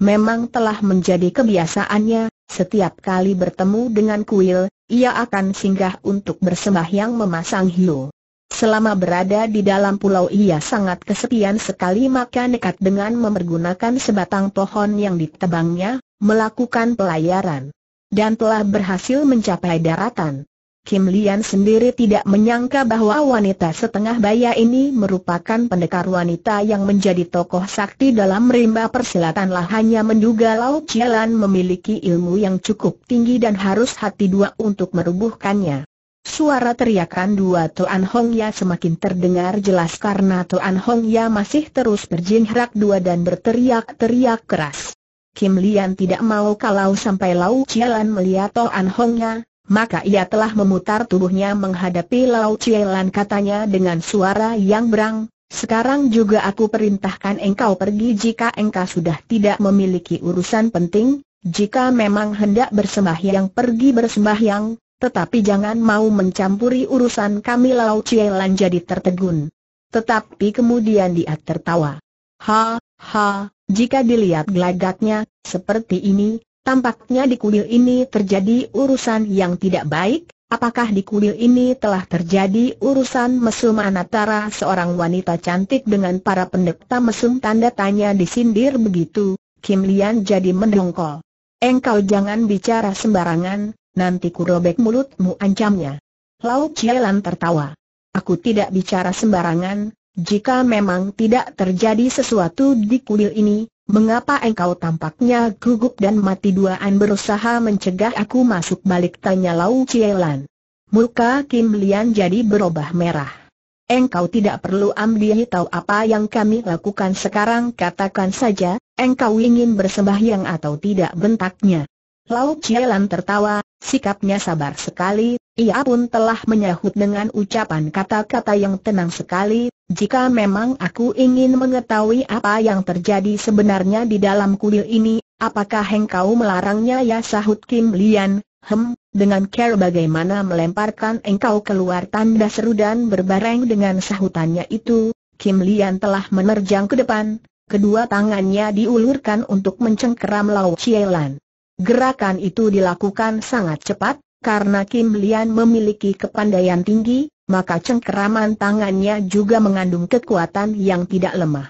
Memang telah menjadi kebiasaannya, setiap kali bertemu dengan kuil, ia akan singgah untuk bersembahyang memasang hiu. Selama berada di dalam pulau ia sangat kesepian sekali maka nekat dengan memergunakan sebatang pohon yang ditebangnya, melakukan pelayaran. Dan telah berhasil mencapai daratan. Kim Lian sendiri tidak menyangka bahwa wanita setengah baya ini merupakan pendekar wanita yang menjadi tokoh sakti dalam rimba persilatan persilatanlah hanya menduga Lau Chialan memiliki ilmu yang cukup tinggi dan harus hati dua untuk merubuhkannya. Suara teriakan dua Tuan Hong Ya semakin terdengar jelas karena Tuan Hong Ya masih terus berjingkrak dua dan berteriak-teriak keras. Kim Lian tidak mau kalau sampai Lau Chialan melihat Tuan Hongnya, maka ia telah memutar tubuhnya menghadapi Lau Cielan katanya dengan suara yang berang, sekarang juga aku perintahkan engkau pergi jika engkau sudah tidak memiliki urusan penting, jika memang hendak bersembahyang pergi bersembahyang, tetapi jangan mau mencampuri urusan kami Lau Cielan jadi tertegun. Tetapi kemudian dia tertawa. Ha, ha, jika dilihat gelagatnya, seperti ini, Tampaknya di kuil ini terjadi urusan yang tidak baik, apakah di kuil ini telah terjadi urusan mesum anatara seorang wanita cantik dengan para pendekta mesum tanda tanya disindir begitu, Kim Lian jadi mendongkol. Engkau jangan bicara sembarangan, nanti kurobek mulutmu ancamnya. Lau Cielan tertawa. Aku tidak bicara sembarangan, jika memang tidak terjadi sesuatu di kuil ini, Mengapa engkau tampaknya gugup dan mati duaan berusaha mencegah aku masuk balik tanya Lau Cielan. Muka Kim Lian jadi berubah merah. Engkau tidak perlu ambil tahu apa yang kami lakukan sekarang katakan saja, engkau ingin bersembahyang atau tidak bentaknya. Lau Cielan tertawa, sikapnya sabar sekali, ia pun telah menyahut dengan ucapan kata-kata yang tenang sekali, jika memang aku ingin mengetahui apa yang terjadi sebenarnya di dalam kuil ini, apakah engkau melarangnya ya sahut Kim Lian, hem, dengan care bagaimana melemparkan engkau keluar tanda seru dan berbareng dengan sahutannya itu, Kim Lian telah menerjang ke depan, kedua tangannya diulurkan untuk mencengkeram Lau Cielan. Gerakan itu dilakukan sangat cepat, karena Kim Lian memiliki kepandaian tinggi, maka cengkeraman tangannya juga mengandung kekuatan yang tidak lemah.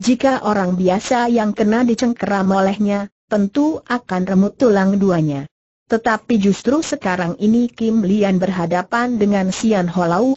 Jika orang biasa yang kena dicengkeram olehnya, tentu akan remuk tulang duanya. Tetapi justru sekarang ini Kim Lian berhadapan dengan Sian Holau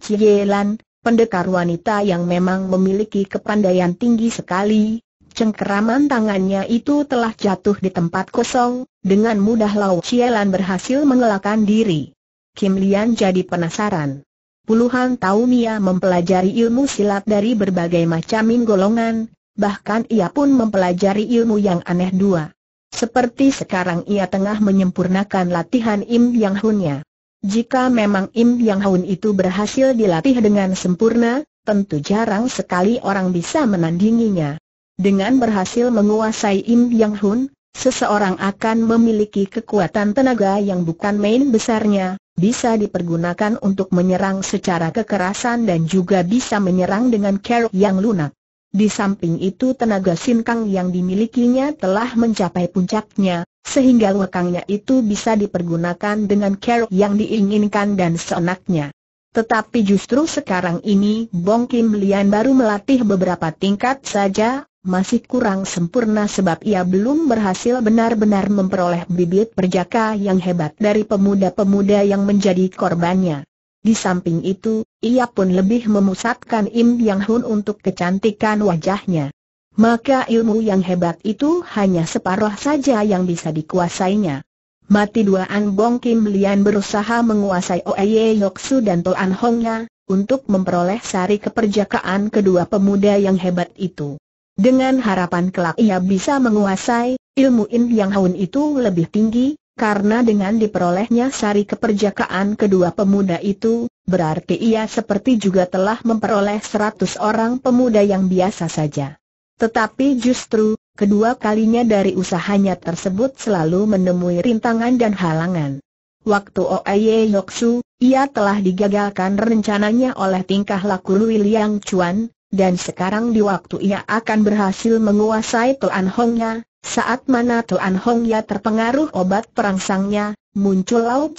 Lan, pendekar wanita yang memang memiliki kepandaian tinggi sekali. Cengkeraman tangannya itu telah jatuh di tempat kosong, dengan mudah Lau Lan berhasil mengelakkan diri. Kim Lian jadi penasaran puluhan tahun ia mempelajari ilmu silat dari berbagai macam golongan, bahkan ia pun mempelajari ilmu yang aneh dua. Seperti sekarang ia tengah menyempurnakan latihan Im Yang Hunnya. Jika memang Im Yang Hun itu berhasil dilatih dengan sempurna, tentu jarang sekali orang bisa menandinginya. Dengan berhasil menguasai Im Yang Hun, seseorang akan memiliki kekuatan tenaga yang bukan main besarnya, bisa dipergunakan untuk menyerang secara kekerasan dan juga bisa menyerang dengan cara yang lunak. Di samping itu tenaga sinkang yang dimilikinya telah mencapai puncaknya, sehingga lekangnya itu bisa dipergunakan dengan cara yang diinginkan dan seenaknya. Tetapi justru sekarang ini Bong Kim Lian baru melatih beberapa tingkat saja, masih kurang sempurna sebab ia belum berhasil benar-benar memperoleh bibit perjaka yang hebat dari pemuda-pemuda yang menjadi korbannya. Di samping itu, ia pun lebih memusatkan Im Yang Hun untuk kecantikan wajahnya. Maka ilmu yang hebat itu hanya separuh saja yang bisa dikuasainya. Mati dua An Bong Kim Lian berusaha menguasai Oye Yoksu dan Toan Hongnya, untuk memperoleh sari keperjakaan kedua pemuda yang hebat itu. Dengan harapan kelak ia bisa menguasai ilmu In Yang Haun itu lebih tinggi, karena dengan diperolehnya sari keperjakaan kedua pemuda itu, berarti ia seperti juga telah memperoleh seratus orang pemuda yang biasa saja. Tetapi justru, Kedua kalinya dari usahanya tersebut selalu menemui rintangan dan halangan. Waktu Oye Yoksu, ia telah digagalkan rencananya oleh tingkah laku Lui Liang Chuan, dan sekarang di waktu ia akan berhasil menguasai Tuan Hongnya, saat mana Tuan Hongnya terpengaruh obat perangsangnya, muncul Lau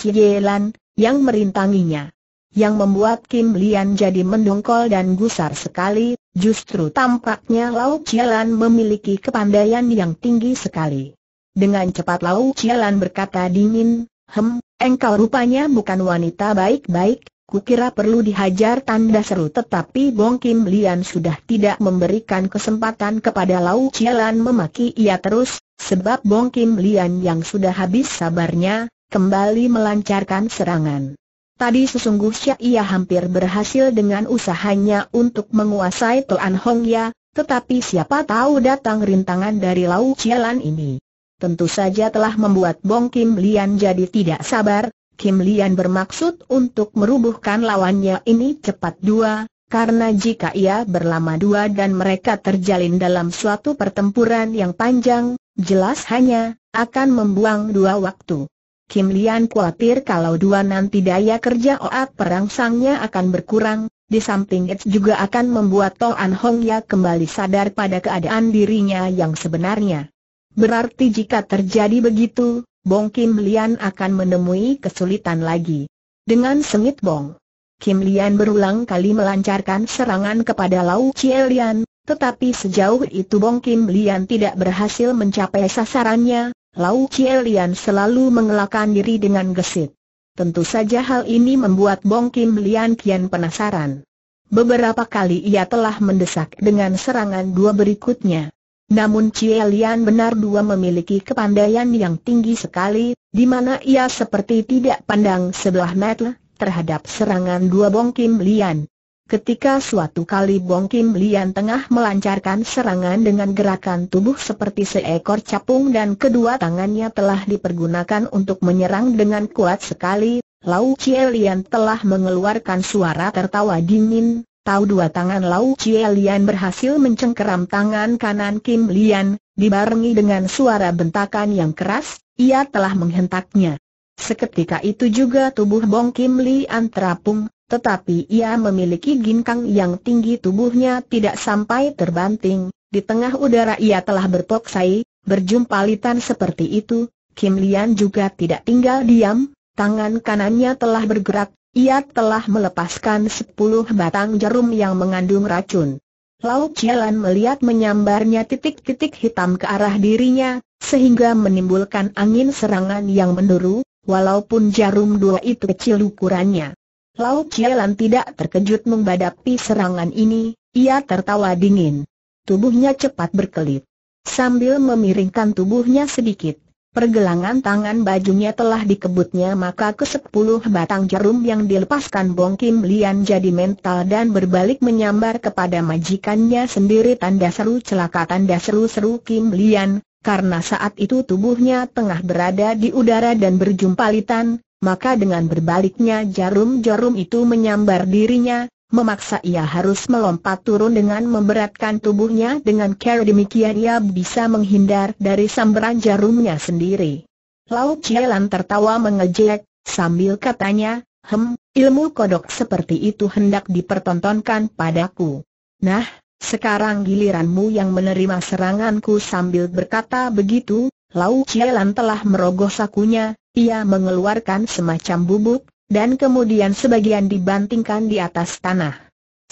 Lan yang merintanginya yang membuat Kim Lian jadi mendongkol dan gusar sekali, justru tampaknya Lau Chialan memiliki kepandaian yang tinggi sekali. Dengan cepat Lau Chialan berkata dingin, Hem, engkau rupanya bukan wanita baik-baik, ku kira perlu dihajar tanda seru tetapi Bong Kim Lian sudah tidak memberikan kesempatan kepada Lau Chialan memaki ia terus, sebab Bong Kim Lian yang sudah habis sabarnya, kembali melancarkan serangan. Tadi sesungguhnya ia hampir berhasil dengan usahanya untuk menguasai tuan Hong Ya, tetapi siapa tahu datang rintangan dari laut jalan ini. Tentu saja telah membuat Bong Kim Lian jadi tidak sabar, Kim Lian bermaksud untuk merubuhkan lawannya ini cepat dua, karena jika ia berlama dua dan mereka terjalin dalam suatu pertempuran yang panjang, jelas hanya akan membuang dua waktu. Kim Lian khawatir kalau dua nanti daya kerja oat perangsangnya akan berkurang, di samping itu juga akan membuat Toan Hong Ya kembali sadar pada keadaan dirinya yang sebenarnya. Berarti jika terjadi begitu, Bong Kim Lian akan menemui kesulitan lagi. Dengan sengit Bong Kim Lian berulang kali melancarkan serangan kepada Lau Chie Lian, tetapi sejauh itu Bong Kim Lian tidak berhasil mencapai sasarannya, Lau Chie selalu mengelakkan diri dengan gesit. Tentu saja hal ini membuat Bong Kim Lian kian penasaran. Beberapa kali ia telah mendesak dengan serangan dua berikutnya. Namun Chie Lian benar dua memiliki kepandaian yang tinggi sekali, di mana ia seperti tidak pandang sebelah mata terhadap serangan dua Bong Kim Lian. Ketika suatu kali Bong Kim Lian tengah melancarkan serangan dengan gerakan tubuh seperti seekor capung dan kedua tangannya telah dipergunakan untuk menyerang dengan kuat sekali, Lau Chie Lian telah mengeluarkan suara tertawa dingin, tahu dua tangan Lau Chie Lian berhasil mencengkeram tangan kanan Kim Lian, dibarengi dengan suara bentakan yang keras, ia telah menghentaknya. Seketika itu juga tubuh Bong Kim Lian terapung, tetapi ia memiliki ginkang yang tinggi tubuhnya tidak sampai terbanting, di tengah udara ia telah berpoksai, berjumpa litan seperti itu, Kim Lian juga tidak tinggal diam, tangan kanannya telah bergerak, ia telah melepaskan sepuluh batang jarum yang mengandung racun. Lau Jalan melihat menyambarnya titik-titik hitam ke arah dirinya, sehingga menimbulkan angin serangan yang menderu, walaupun jarum dua itu kecil ukurannya. Lau Cielan tidak terkejut menghadapi serangan ini, ia tertawa dingin. Tubuhnya cepat berkelit. Sambil memiringkan tubuhnya sedikit, pergelangan tangan bajunya telah dikebutnya maka ke sepuluh batang jarum yang dilepaskan Bong Kim Lian jadi mental dan berbalik menyambar kepada majikannya sendiri tanda seru celaka tanda seru-seru Kim Lian, karena saat itu tubuhnya tengah berada di udara dan berjumpa litan maka dengan berbaliknya jarum-jarum itu menyambar dirinya, memaksa ia harus melompat turun dengan memberatkan tubuhnya dengan cara demikian ia bisa menghindar dari sambaran jarumnya sendiri. Lau Cielan tertawa mengejek, sambil katanya, Hem, ilmu kodok seperti itu hendak dipertontonkan padaku. Nah, sekarang giliranmu yang menerima seranganku sambil berkata begitu, Lau Cielan telah merogoh sakunya, ia mengeluarkan semacam bubuk, dan kemudian sebagian dibantingkan di atas tanah.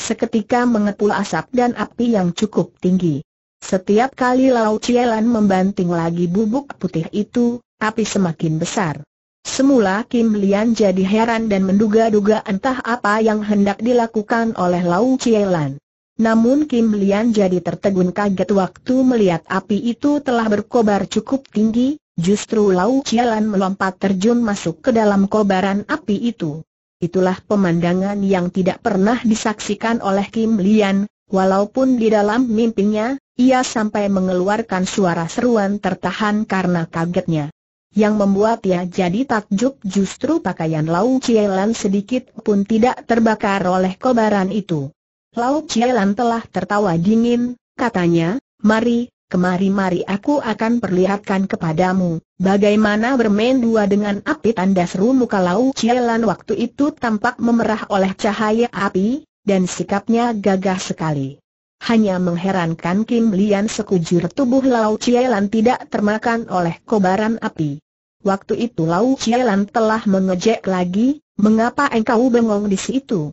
Seketika mengepul asap dan api yang cukup tinggi. Setiap kali Lau Cielan membanting lagi bubuk putih itu, api semakin besar. Semula Kim Lian jadi heran dan menduga-duga entah apa yang hendak dilakukan oleh Lau Cielan. Namun Kim Lian jadi tertegun kaget waktu melihat api itu telah berkobar cukup tinggi, Justru Lau Cialan melompat terjun masuk ke dalam kobaran api itu. Itulah pemandangan yang tidak pernah disaksikan oleh Kim Lian, walaupun di dalam mimpinya, ia sampai mengeluarkan suara seruan tertahan karena kagetnya. Yang membuat ia jadi takjub justru pakaian Lau Cielan sedikit pun tidak terbakar oleh kobaran itu. Lau Cielan telah tertawa dingin, katanya, mari, Kemari-mari aku akan perlihatkan kepadamu, bagaimana bermain dua dengan api tanda seru muka Lau Cielan waktu itu tampak memerah oleh cahaya api, dan sikapnya gagah sekali. Hanya mengherankan Kim Lian sekujur tubuh Lau Cielan tidak termakan oleh kobaran api. Waktu itu Lau Cielan telah mengejek lagi, mengapa engkau bengong di situ?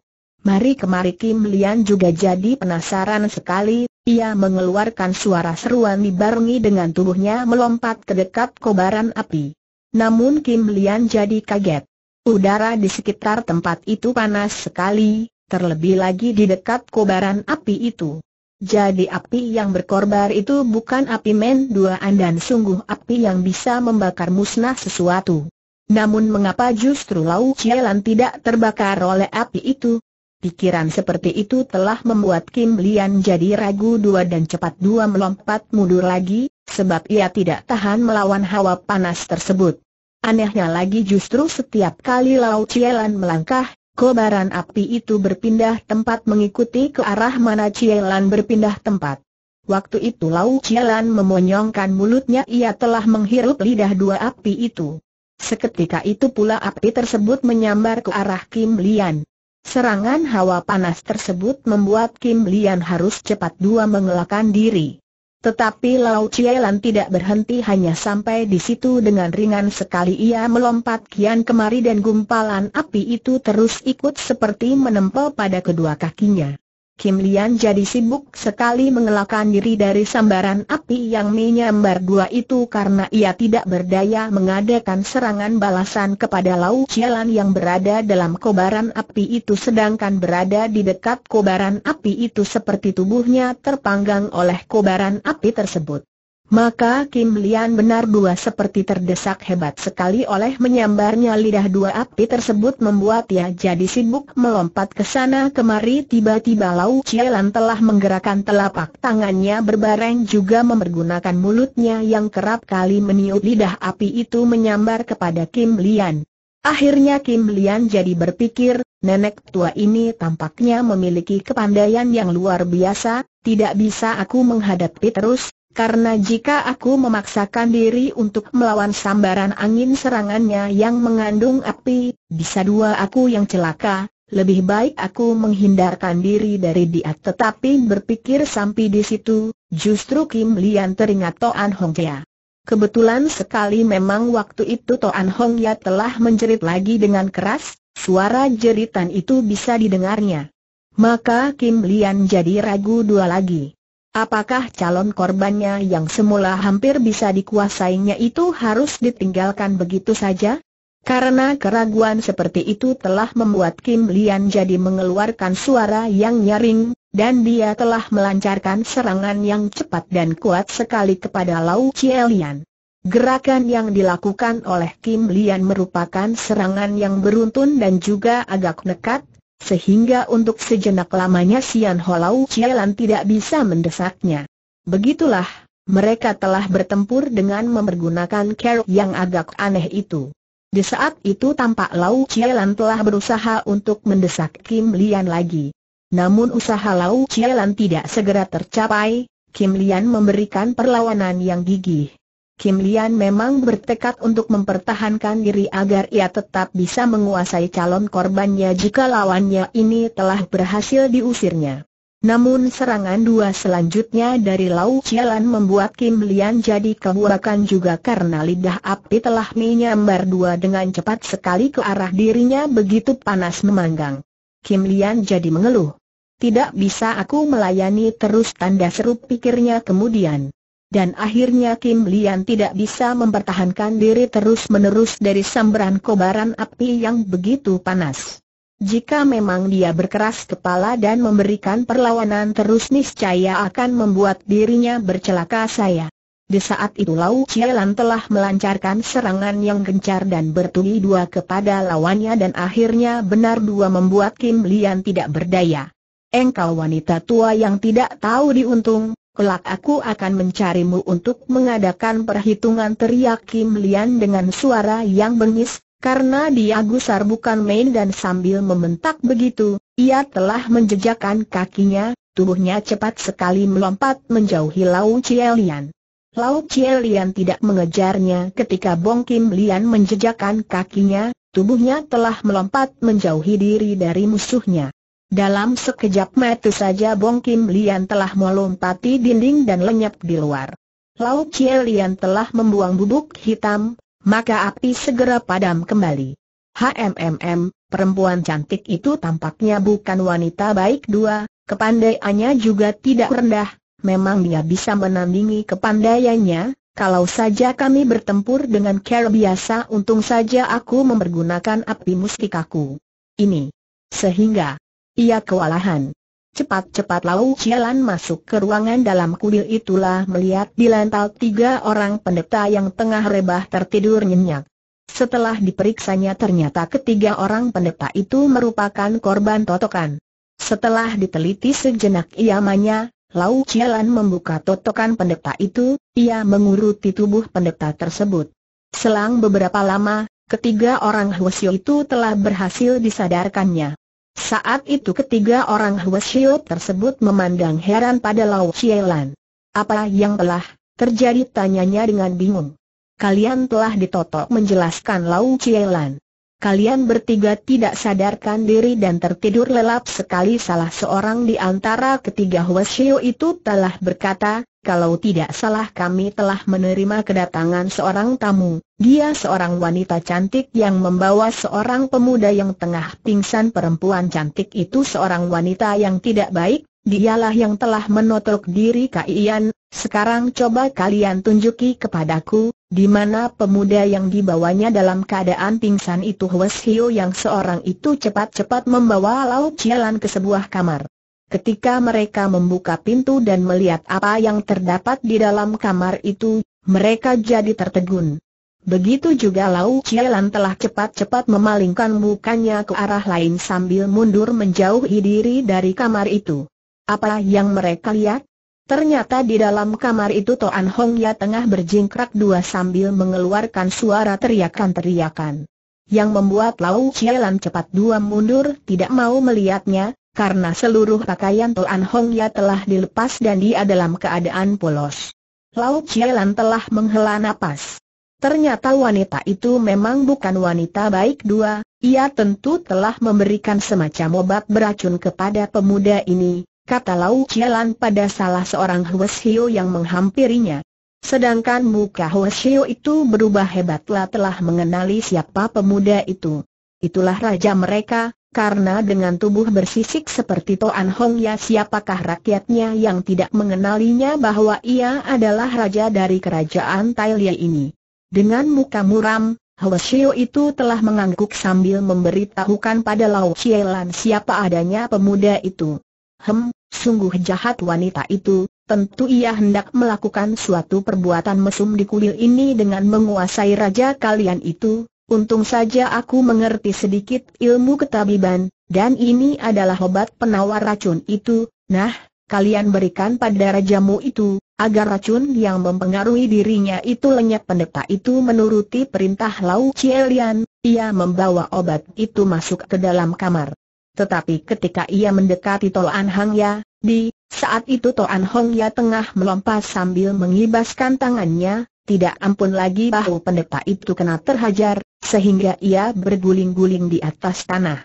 Mari kemari Kim Lian juga jadi penasaran sekali, ia mengeluarkan suara seruan dibarengi dengan tubuhnya melompat ke dekat kobaran api. Namun Kim Lian jadi kaget. Udara di sekitar tempat itu panas sekali, terlebih lagi di dekat kobaran api itu. Jadi api yang berkorbar itu bukan api men duaan dan sungguh api yang bisa membakar musnah sesuatu. Namun mengapa justru Lau Cielan tidak terbakar oleh api itu? Pikiran seperti itu telah membuat Kim Lian jadi ragu dua dan cepat dua melompat mundur lagi, sebab ia tidak tahan melawan hawa panas tersebut. Anehnya lagi justru setiap kali Lau Cielan melangkah, kobaran api itu berpindah tempat mengikuti ke arah mana Cielan berpindah tempat. Waktu itu Lau Cielan memonyongkan mulutnya ia telah menghirup lidah dua api itu. Seketika itu pula api tersebut menyambar ke arah Kim Lian. Serangan hawa panas tersebut membuat Kim Lian harus cepat dua mengelakkan diri. Tetapi Lau Chielan tidak berhenti hanya sampai di situ dengan ringan sekali ia melompat kian kemari dan gumpalan api itu terus ikut seperti menempel pada kedua kakinya. Kim Lian jadi sibuk sekali mengelakkan diri dari sambaran api yang menyambar dua itu karena ia tidak berdaya mengadakan serangan balasan kepada Lau Chialan yang berada dalam kobaran api itu sedangkan berada di dekat kobaran api itu seperti tubuhnya terpanggang oleh kobaran api tersebut. Maka Kim Lian benar dua seperti terdesak hebat sekali oleh menyambarnya lidah dua api tersebut membuat ia jadi sibuk melompat ke sana kemari tiba-tiba Lau Cielan telah menggerakkan telapak tangannya berbareng juga mempergunakan mulutnya yang kerap kali meniup lidah api itu menyambar kepada Kim Lian. Akhirnya Kim Lian jadi berpikir, nenek tua ini tampaknya memiliki kepandaian yang luar biasa, tidak bisa aku menghadapi terus, karena jika aku memaksakan diri untuk melawan sambaran angin serangannya yang mengandung api, bisa dua aku yang celaka, lebih baik aku menghindarkan diri dari dia tetapi berpikir sampai di situ, justru Kim Lian teringat Toan Hong Ya. Kebetulan sekali memang waktu itu Toan Hong Ya telah menjerit lagi dengan keras, suara jeritan itu bisa didengarnya. Maka Kim Lian jadi ragu dua lagi. Apakah calon korbannya yang semula hampir bisa dikuasainya itu harus ditinggalkan begitu saja? Karena keraguan seperti itu telah membuat Kim Lian jadi mengeluarkan suara yang nyaring, dan dia telah melancarkan serangan yang cepat dan kuat sekali kepada Lau Chie Lian. Gerakan yang dilakukan oleh Kim Lian merupakan serangan yang beruntun dan juga agak nekat, sehingga untuk sejenak lamanya Sian Holau Cielan tidak bisa mendesaknya. Begitulah, mereka telah bertempur dengan mempergunakan keruk yang agak aneh itu. Di saat itu tampak Lau Cielan telah berusaha untuk mendesak Kim Lian lagi. Namun usaha Lau Cielan tidak segera tercapai, Kim Lian memberikan perlawanan yang gigih. Kim Lian memang bertekad untuk mempertahankan diri agar ia tetap bisa menguasai calon korbannya jika lawannya ini telah berhasil diusirnya. Namun serangan dua selanjutnya dari Lau Chialan membuat Kim Lian jadi kehurakan juga karena lidah api telah menyambar dua dengan cepat sekali ke arah dirinya begitu panas memanggang. Kim Lian jadi mengeluh. Tidak bisa aku melayani terus tanda seru pikirnya kemudian dan akhirnya Kim Lian tidak bisa mempertahankan diri terus-menerus dari sambaran kobaran api yang begitu panas. Jika memang dia berkeras kepala dan memberikan perlawanan terus niscaya akan membuat dirinya bercelaka saya. Di saat itu Lau Chielan telah melancarkan serangan yang gencar dan bertubi dua kepada lawannya dan akhirnya benar dua membuat Kim Lian tidak berdaya. Engkau wanita tua yang tidak tahu diuntung, kelak aku akan mencarimu untuk mengadakan perhitungan teriak Kim Lian dengan suara yang bengis, karena dia gusar bukan main dan sambil membentak begitu, ia telah menjejakkan kakinya, tubuhnya cepat sekali melompat menjauhi Lau Chie Lian. Lau Chie Lian tidak mengejarnya ketika Bong Kim Lian menjejakkan kakinya, tubuhnya telah melompat menjauhi diri dari musuhnya. Dalam sekejap mata saja Bong Kim Lian telah melompati dinding dan lenyap di luar. Lau Chie Lian telah membuang bubuk hitam, maka api segera padam kembali. HMMM, perempuan cantik itu tampaknya bukan wanita baik dua, kepandaiannya juga tidak rendah, memang dia bisa menandingi kepandaiannya, kalau saja kami bertempur dengan cara biasa untung saja aku mempergunakan api mustikaku. Ini. Sehingga, ia kewalahan. Cepat-cepat Lau Cialan masuk ke ruangan dalam kuil itulah melihat di lantai tiga orang pendeta yang tengah rebah tertidur nyenyak. Setelah diperiksanya ternyata ketiga orang pendeta itu merupakan korban totokan. Setelah diteliti sejenak ia manya, Lau Cialan membuka totokan pendeta itu, ia menguruti tubuh pendeta tersebut. Selang beberapa lama, ketiga orang Hwasyo itu telah berhasil disadarkannya. Saat itu ketiga orang Huasio tersebut memandang heran pada Lau Cielan. Apa yang telah terjadi tanyanya dengan bingung. Kalian telah ditotok menjelaskan Lau Cielan. Kalian bertiga tidak sadarkan diri dan tertidur lelap sekali salah seorang di antara ketiga Huasio itu telah berkata, kalau tidak salah kami telah menerima kedatangan seorang tamu, dia seorang wanita cantik yang membawa seorang pemuda yang tengah pingsan perempuan cantik itu seorang wanita yang tidak baik, dialah yang telah menotok diri Ian sekarang coba kalian tunjuki kepadaku, di mana pemuda yang dibawanya dalam keadaan pingsan itu Hwes Hio yang seorang itu cepat-cepat membawa Lau Chialan ke sebuah kamar. Ketika mereka membuka pintu dan melihat apa yang terdapat di dalam kamar itu, mereka jadi tertegun. Begitu juga Lau Chialan telah cepat-cepat memalingkan mukanya ke arah lain sambil mundur menjauhi diri dari kamar itu. Apa yang mereka lihat? Ternyata di dalam kamar itu Toan Hong Ya tengah berjingkrak dua sambil mengeluarkan suara teriakan-teriakan. Yang membuat Lau Cielan cepat dua mundur tidak mau melihatnya, karena seluruh pakaian Toan Hong Ya telah dilepas dan dia dalam keadaan polos. Lau Cielan telah menghela napas. Ternyata wanita itu memang bukan wanita baik dua, ia tentu telah memberikan semacam obat beracun kepada pemuda ini, kata Lau Chialan pada salah seorang Huas yang menghampirinya. Sedangkan muka Huas itu berubah hebatlah telah mengenali siapa pemuda itu. Itulah raja mereka, karena dengan tubuh bersisik seperti Toan Hong ya siapakah rakyatnya yang tidak mengenalinya bahwa ia adalah raja dari kerajaan Tailia ini. Dengan muka muram, Huas itu telah mengangguk sambil memberitahukan pada Lau Chielan siapa adanya pemuda itu. Hem, sungguh jahat wanita itu, tentu ia hendak melakukan suatu perbuatan mesum di kuil ini dengan menguasai raja kalian itu, untung saja aku mengerti sedikit ilmu ketabiban, dan ini adalah obat penawar racun itu, nah, kalian berikan pada rajamu itu, agar racun yang mempengaruhi dirinya itu lenyap pendeta itu menuruti perintah Lau Cielian, ia membawa obat itu masuk ke dalam kamar. Tetapi ketika ia mendekati Toan Hong Ya, di saat itu Toan Hong Ya tengah melompat sambil mengibaskan tangannya, tidak ampun lagi bahu pendeta itu kena terhajar, sehingga ia berguling-guling di atas tanah.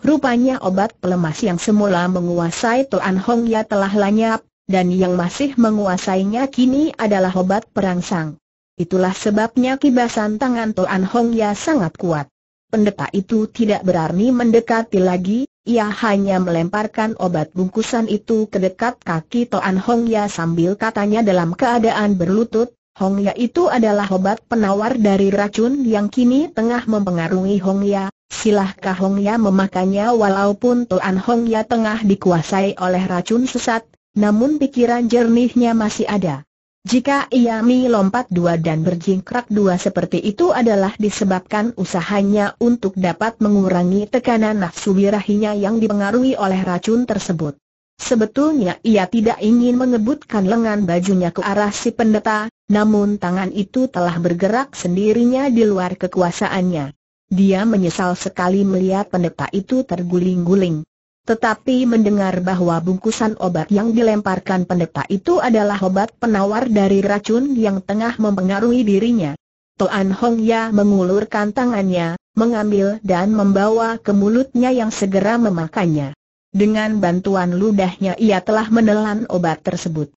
Rupanya obat pelemas yang semula menguasai Toan Hong Ya telah lenyap, dan yang masih menguasainya kini adalah obat perangsang. Itulah sebabnya kibasan tangan Toan Hong Ya sangat kuat pendeta itu tidak berani mendekati lagi, ia hanya melemparkan obat bungkusan itu ke dekat kaki Toan Hong Ya sambil katanya dalam keadaan berlutut, Hong Ya itu adalah obat penawar dari racun yang kini tengah mempengaruhi Hong Ya, silahkah Hong Ya memakannya walaupun Toan Hong Ya tengah dikuasai oleh racun sesat, namun pikiran jernihnya masih ada. Jika Iami lompat dua dan berjingkrak dua seperti itu adalah disebabkan usahanya untuk dapat mengurangi tekanan nafsu birahinya yang dipengaruhi oleh racun tersebut. Sebetulnya ia tidak ingin mengebutkan lengan bajunya ke arah si pendeta, namun tangan itu telah bergerak sendirinya di luar kekuasaannya. Dia menyesal sekali melihat pendeta itu terguling-guling tetapi mendengar bahwa bungkusan obat yang dilemparkan pendeta itu adalah obat penawar dari racun yang tengah mempengaruhi dirinya. Toan Hong Ya mengulurkan tangannya, mengambil dan membawa ke mulutnya yang segera memakannya. Dengan bantuan ludahnya ia telah menelan obat tersebut.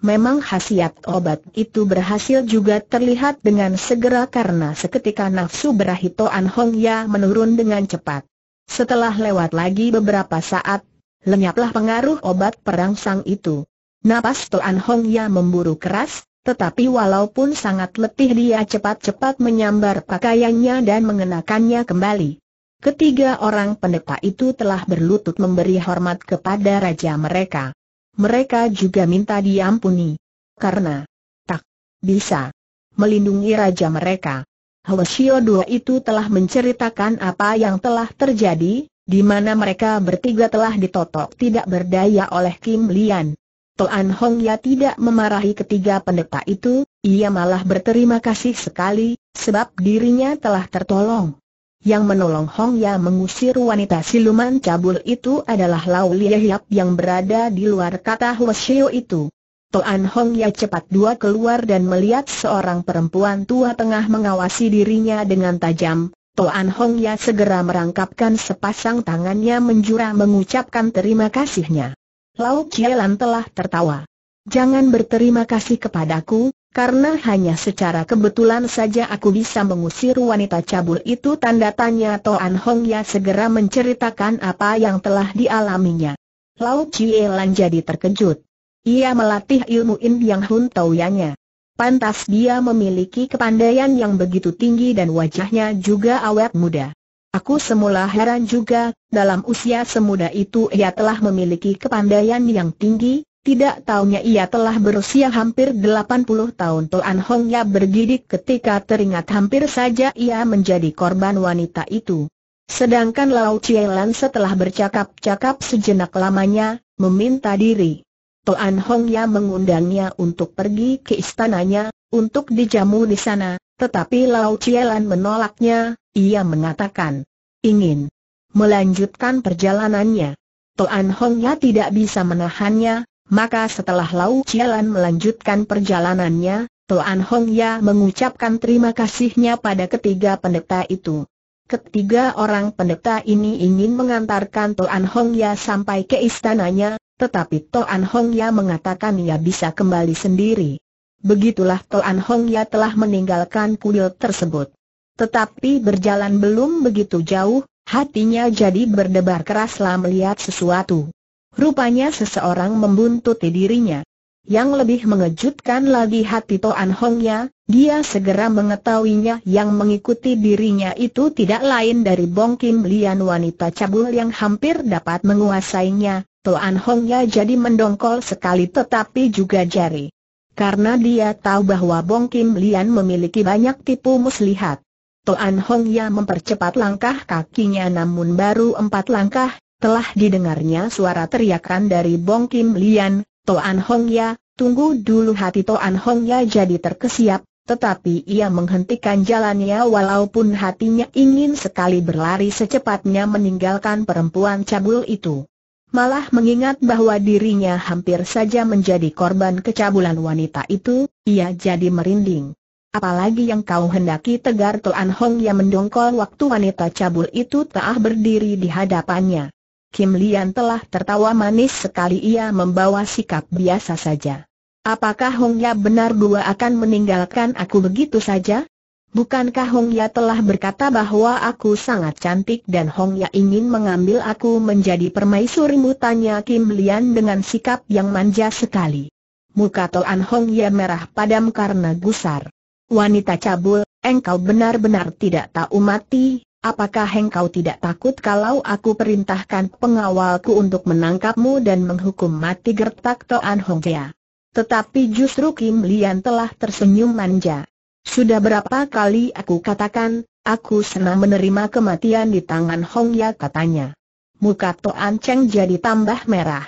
Memang khasiat obat itu berhasil juga terlihat dengan segera karena seketika nafsu berahi Toan Hong Ya menurun dengan cepat. Setelah lewat lagi beberapa saat, lenyaplah pengaruh obat perangsang itu. Napas tuan Hong Ya memburu keras, tetapi walaupun sangat letih dia cepat-cepat menyambar pakaiannya dan mengenakannya kembali. Ketiga orang pendeta itu telah berlutut memberi hormat kepada raja mereka. Mereka juga minta diampuni. Karena tak bisa melindungi raja mereka. Hoshio dua itu telah menceritakan apa yang telah terjadi, di mana mereka bertiga telah ditotok tidak berdaya oleh Kim Lian. Toan Hong Ya tidak memarahi ketiga pendeta itu, ia malah berterima kasih sekali, sebab dirinya telah tertolong. Yang menolong Hong Ya mengusir wanita siluman cabul itu adalah Lau Lia yang berada di luar kata Hoshio itu. Toan Hong Ya cepat dua keluar dan melihat seorang perempuan tua tengah mengawasi dirinya dengan tajam. Toan Hong Ya segera merangkapkan sepasang tangannya menjura mengucapkan terima kasihnya. Lau Kielan telah tertawa. Jangan berterima kasih kepadaku, karena hanya secara kebetulan saja aku bisa mengusir wanita cabul itu tanda tanya Toan Hong Ya segera menceritakan apa yang telah dialaminya. Lau Kielan jadi terkejut. Ia melatih ilmu In Yang Hun Taoyanya. Pantas dia memiliki kepandaian yang begitu tinggi dan wajahnya juga awet muda. Aku semula heran juga, dalam usia semuda itu ia telah memiliki kepandaian yang tinggi, tidak taunya ia telah berusia hampir 80 tahun Toan Hongnya bergidik ketika teringat hampir saja ia menjadi korban wanita itu. Sedangkan Lau Chielan setelah bercakap-cakap sejenak lamanya, meminta diri. Toan Hong Ya mengundangnya untuk pergi ke istananya, untuk dijamu di sana, tetapi Lao Cielan menolaknya, ia mengatakan, ingin melanjutkan perjalanannya. Toan Hong Ya tidak bisa menahannya, maka setelah Lao Cielan melanjutkan perjalanannya, Toan Hong Ya mengucapkan terima kasihnya pada ketiga pendeta itu. Ketiga orang pendeta ini ingin mengantarkan Toan Hong Ya sampai ke istananya, tetapi Toan Hong Ya mengatakan ia bisa kembali sendiri. Begitulah Toan Hong Ya telah meninggalkan kuil tersebut. Tetapi berjalan belum begitu jauh, hatinya jadi berdebar keras keraslah melihat sesuatu. Rupanya seseorang membuntuti dirinya. Yang lebih mengejutkan lagi hati Toan Ya, dia segera mengetahuinya yang mengikuti dirinya itu tidak lain dari Bong Kim Lian wanita cabul yang hampir dapat menguasainya, Toan Hongya jadi mendongkol sekali tetapi juga jari. Karena dia tahu bahwa Bong Kim Lian memiliki banyak tipu muslihat. Toan Hongya mempercepat langkah kakinya namun baru empat langkah, telah didengarnya suara teriakan dari Bong Kim Lian, Toan Hongya, tunggu dulu hati Toan Hongya jadi terkesiap, tetapi ia menghentikan jalannya walaupun hatinya ingin sekali berlari secepatnya meninggalkan perempuan cabul itu malah mengingat bahwa dirinya hampir saja menjadi korban kecabulan wanita itu, ia jadi merinding. Apalagi yang kau hendaki tegar tuan Hong yang mendongkol waktu wanita cabul itu telah berdiri di hadapannya. Kim Lian telah tertawa manis sekali ia membawa sikap biasa saja. Apakah Hong Ya benar dua akan meninggalkan aku begitu saja? Bukankah Hong Ya telah berkata bahwa aku sangat cantik dan Hong Ya ingin mengambil aku menjadi permaisurimu? Tanya Kim Lian dengan sikap yang manja sekali. Muka Toan Hong Ya merah padam karena gusar. Wanita cabul, engkau benar-benar tidak tahu mati, apakah engkau tidak takut kalau aku perintahkan pengawalku untuk menangkapmu dan menghukum mati gertak Toan Hong Ya? Tetapi justru Kim Lian telah tersenyum manja. Sudah berapa kali aku katakan, aku senang menerima kematian di tangan Hong Ya katanya. Muka Toan Cheng jadi tambah merah.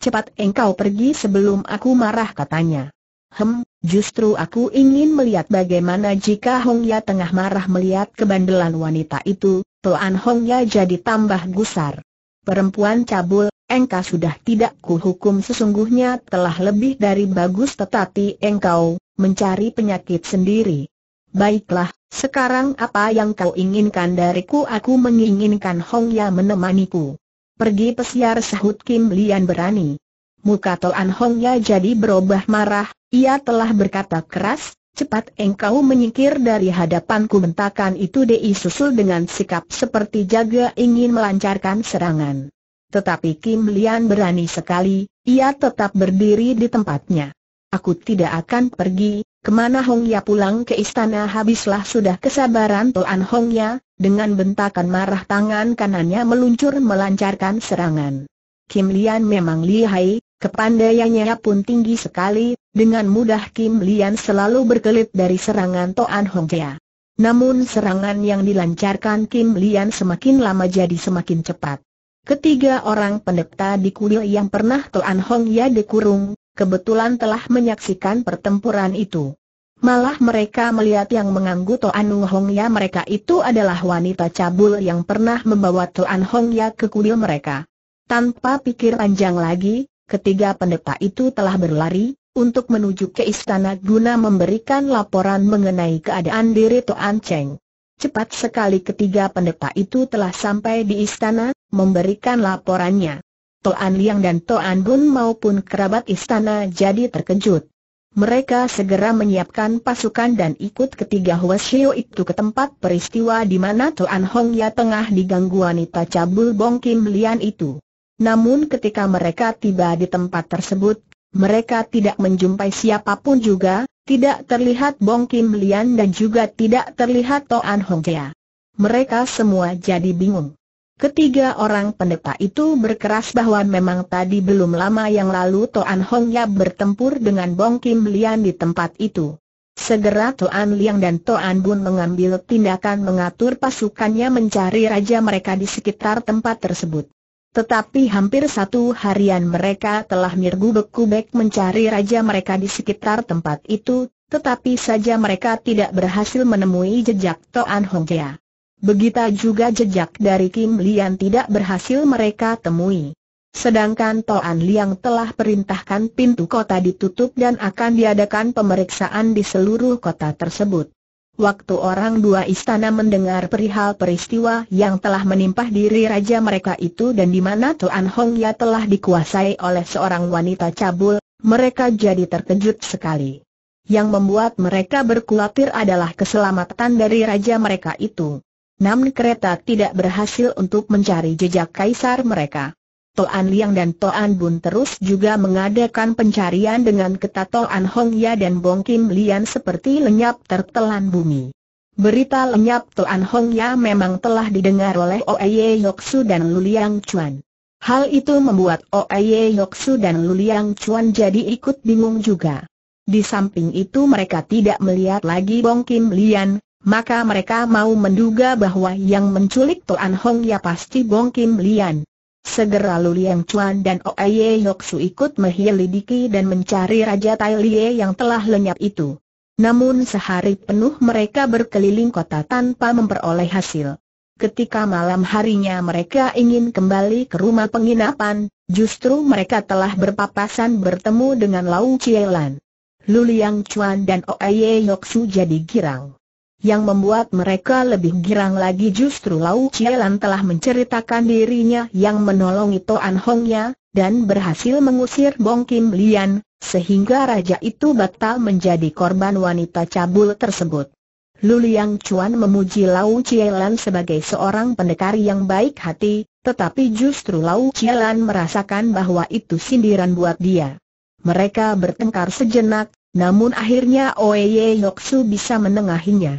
Cepat engkau pergi sebelum aku marah katanya. Hem, justru aku ingin melihat bagaimana jika Hong Ya tengah marah melihat kebandelan wanita itu, Toan Hong Ya jadi tambah gusar. Perempuan cabul, engkau sudah tidak kuhukum sesungguhnya telah lebih dari bagus tetapi engkau, mencari penyakit sendiri. Baiklah, sekarang apa yang kau inginkan dariku? Aku menginginkan Hong Ya menemaniku. Pergi pesiar sahut Kim Lian berani. Muka Toan Hong Ya jadi berubah marah, ia telah berkata keras, cepat engkau menyingkir dari hadapanku bentakan itu Dei susul dengan sikap seperti jaga ingin melancarkan serangan. Tetapi Kim Lian berani sekali, ia tetap berdiri di tempatnya. Aku tidak akan pergi, kemana Hong Ya pulang ke istana habislah sudah kesabaran Toan Hong Ya, dengan bentakan marah tangan kanannya meluncur melancarkan serangan. Kim Lian memang lihai, kepandaiannya pun tinggi sekali, dengan mudah Kim Lian selalu berkelit dari serangan Toan Hong Ya. Namun serangan yang dilancarkan Kim Lian semakin lama jadi semakin cepat. Ketiga orang pendeta di kuil yang pernah Toan Hong Ya dikurung kebetulan telah menyaksikan pertempuran itu. Malah mereka melihat yang mengganggu Toan Hongya mereka itu adalah wanita cabul yang pernah membawa Toan Hongya ke kuil mereka. Tanpa pikir panjang lagi, ketiga pendeta itu telah berlari, untuk menuju ke istana guna memberikan laporan mengenai keadaan diri Toan Cheng. Cepat sekali ketiga pendeta itu telah sampai di istana, memberikan laporannya. Toan Liang dan Toan Bun maupun kerabat istana jadi terkejut. Mereka segera menyiapkan pasukan dan ikut ketiga Shio itu ke tempat peristiwa di mana Toan Hong Ya tengah diganggu wanita cabul Bong Kim Lian itu. Namun ketika mereka tiba di tempat tersebut, mereka tidak menjumpai siapapun juga, tidak terlihat Bong Kim Lian dan juga tidak terlihat Toan Hong Ya. Mereka semua jadi bingung. Ketiga orang pendeta itu berkeras bahwa memang tadi belum lama yang lalu Toan Hong Yap bertempur dengan Bong Kim Lian di tempat itu. Segera Toan Liang dan Toan Bun mengambil tindakan mengatur pasukannya mencari raja mereka di sekitar tempat tersebut. Tetapi hampir satu harian mereka telah mirgu bekubek mencari raja mereka di sekitar tempat itu, tetapi saja mereka tidak berhasil menemui jejak Toan Hong Ya. Begitu juga jejak dari Kim Lian tidak berhasil mereka temui. Sedangkan Toan Liang telah perintahkan pintu kota ditutup dan akan diadakan pemeriksaan di seluruh kota tersebut. Waktu orang dua istana mendengar perihal peristiwa yang telah menimpa diri raja mereka itu dan di mana Toan Hong Ya telah dikuasai oleh seorang wanita cabul, mereka jadi terkejut sekali. Yang membuat mereka berkhawatir adalah keselamatan dari raja mereka itu. Namun kereta tidak berhasil untuk mencari jejak kaisar mereka. Toan Liang dan Toan Bun terus juga mengadakan pencarian dengan ketat Toan Hong Ya dan Bong Kim Lian seperti lenyap tertelan bumi. Berita lenyap Toan Hong Ya memang telah didengar oleh Oeye Yoksu dan Luliang Chuan. Hal itu membuat Oeye Yoksu dan Luliang Chuan jadi ikut bingung juga. Di samping itu mereka tidak melihat lagi Bong Kim Lian, maka mereka mau menduga bahwa yang menculik Tuan Hong ya pasti Bong Kim Lian. Segera Lu Liang Chuan dan Oye Yoksu ikut menyelidiki dan mencari Raja Tai Lie yang telah lenyap itu. Namun sehari penuh mereka berkeliling kota tanpa memperoleh hasil. Ketika malam harinya mereka ingin kembali ke rumah penginapan, justru mereka telah berpapasan bertemu dengan Lau Chielan. Lu Liang Chuan dan Oye Yoksu jadi girang. Yang membuat mereka lebih girang lagi justru Lau Cielan telah menceritakan dirinya yang menolongi Toan Hongnya, dan berhasil mengusir Bong Kim Lian, sehingga raja itu batal menjadi korban wanita cabul tersebut. Luliang Chuan memuji Lau Cielan sebagai seorang pendekar yang baik hati, tetapi justru Lau Cielan merasakan bahwa itu sindiran buat dia. Mereka bertengkar sejenak, namun akhirnya Oeye Yoksu bisa menengahinya.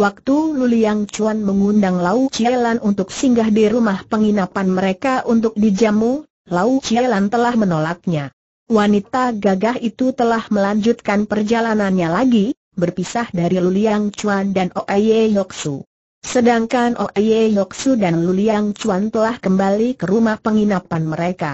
Waktu Luliang Chuan mengundang Lau Chielan untuk singgah di rumah penginapan mereka untuk dijamu, Lau Chielan telah menolaknya. Wanita gagah itu telah melanjutkan perjalanannya lagi, berpisah dari Luliang Chuan dan Oye Yoksu. Sedangkan Oye Yoksu dan Luliang Chuan telah kembali ke rumah penginapan mereka.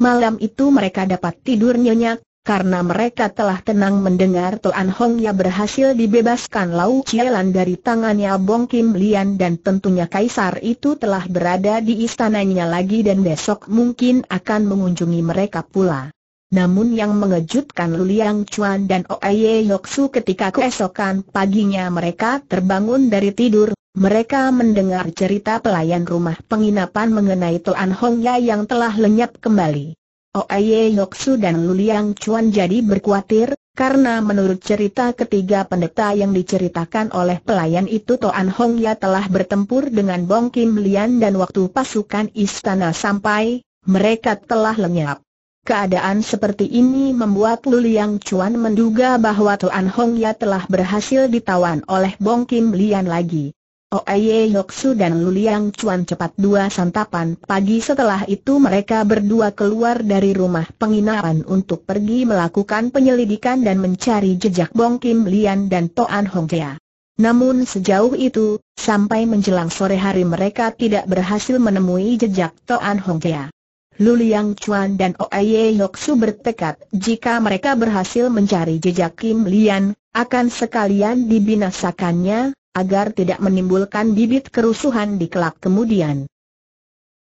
Malam itu mereka dapat tidur nyenyak, karena mereka telah tenang mendengar Tuan Hong Hongya berhasil dibebaskan Lau Cielan dari tangannya Bong Kim Lian dan tentunya Kaisar itu telah berada di istananya lagi dan besok mungkin akan mengunjungi mereka pula. Namun yang mengejutkan Liang Chuan dan Oye Yoksu ketika keesokan paginya mereka terbangun dari tidur, mereka mendengar cerita pelayan rumah penginapan mengenai Hong Hongya yang telah lenyap kembali. Oaye Yoksu dan Luliang Chuan jadi berkuatir, karena menurut cerita ketiga pendeta yang diceritakan oleh pelayan itu Toan Hong Ya telah bertempur dengan Bong Kim Lian dan waktu pasukan istana sampai, mereka telah lenyap. Keadaan seperti ini membuat Luliang Chuan menduga bahwa Toan Hong Ya telah berhasil ditawan oleh Bong Kim Lian lagi. Oye Yoksu dan Luliang Chuan cepat dua santapan pagi setelah itu mereka berdua keluar dari rumah penginapan untuk pergi melakukan penyelidikan dan mencari jejak Bong Kim Lian dan Toan Hong Jia. Namun sejauh itu, sampai menjelang sore hari mereka tidak berhasil menemui jejak Toan Hong Jia. Luliang Chuan dan Oye Yoksu bertekad jika mereka berhasil mencari jejak Kim Lian, akan sekalian dibinasakannya, agar tidak menimbulkan bibit kerusuhan di kelak kemudian.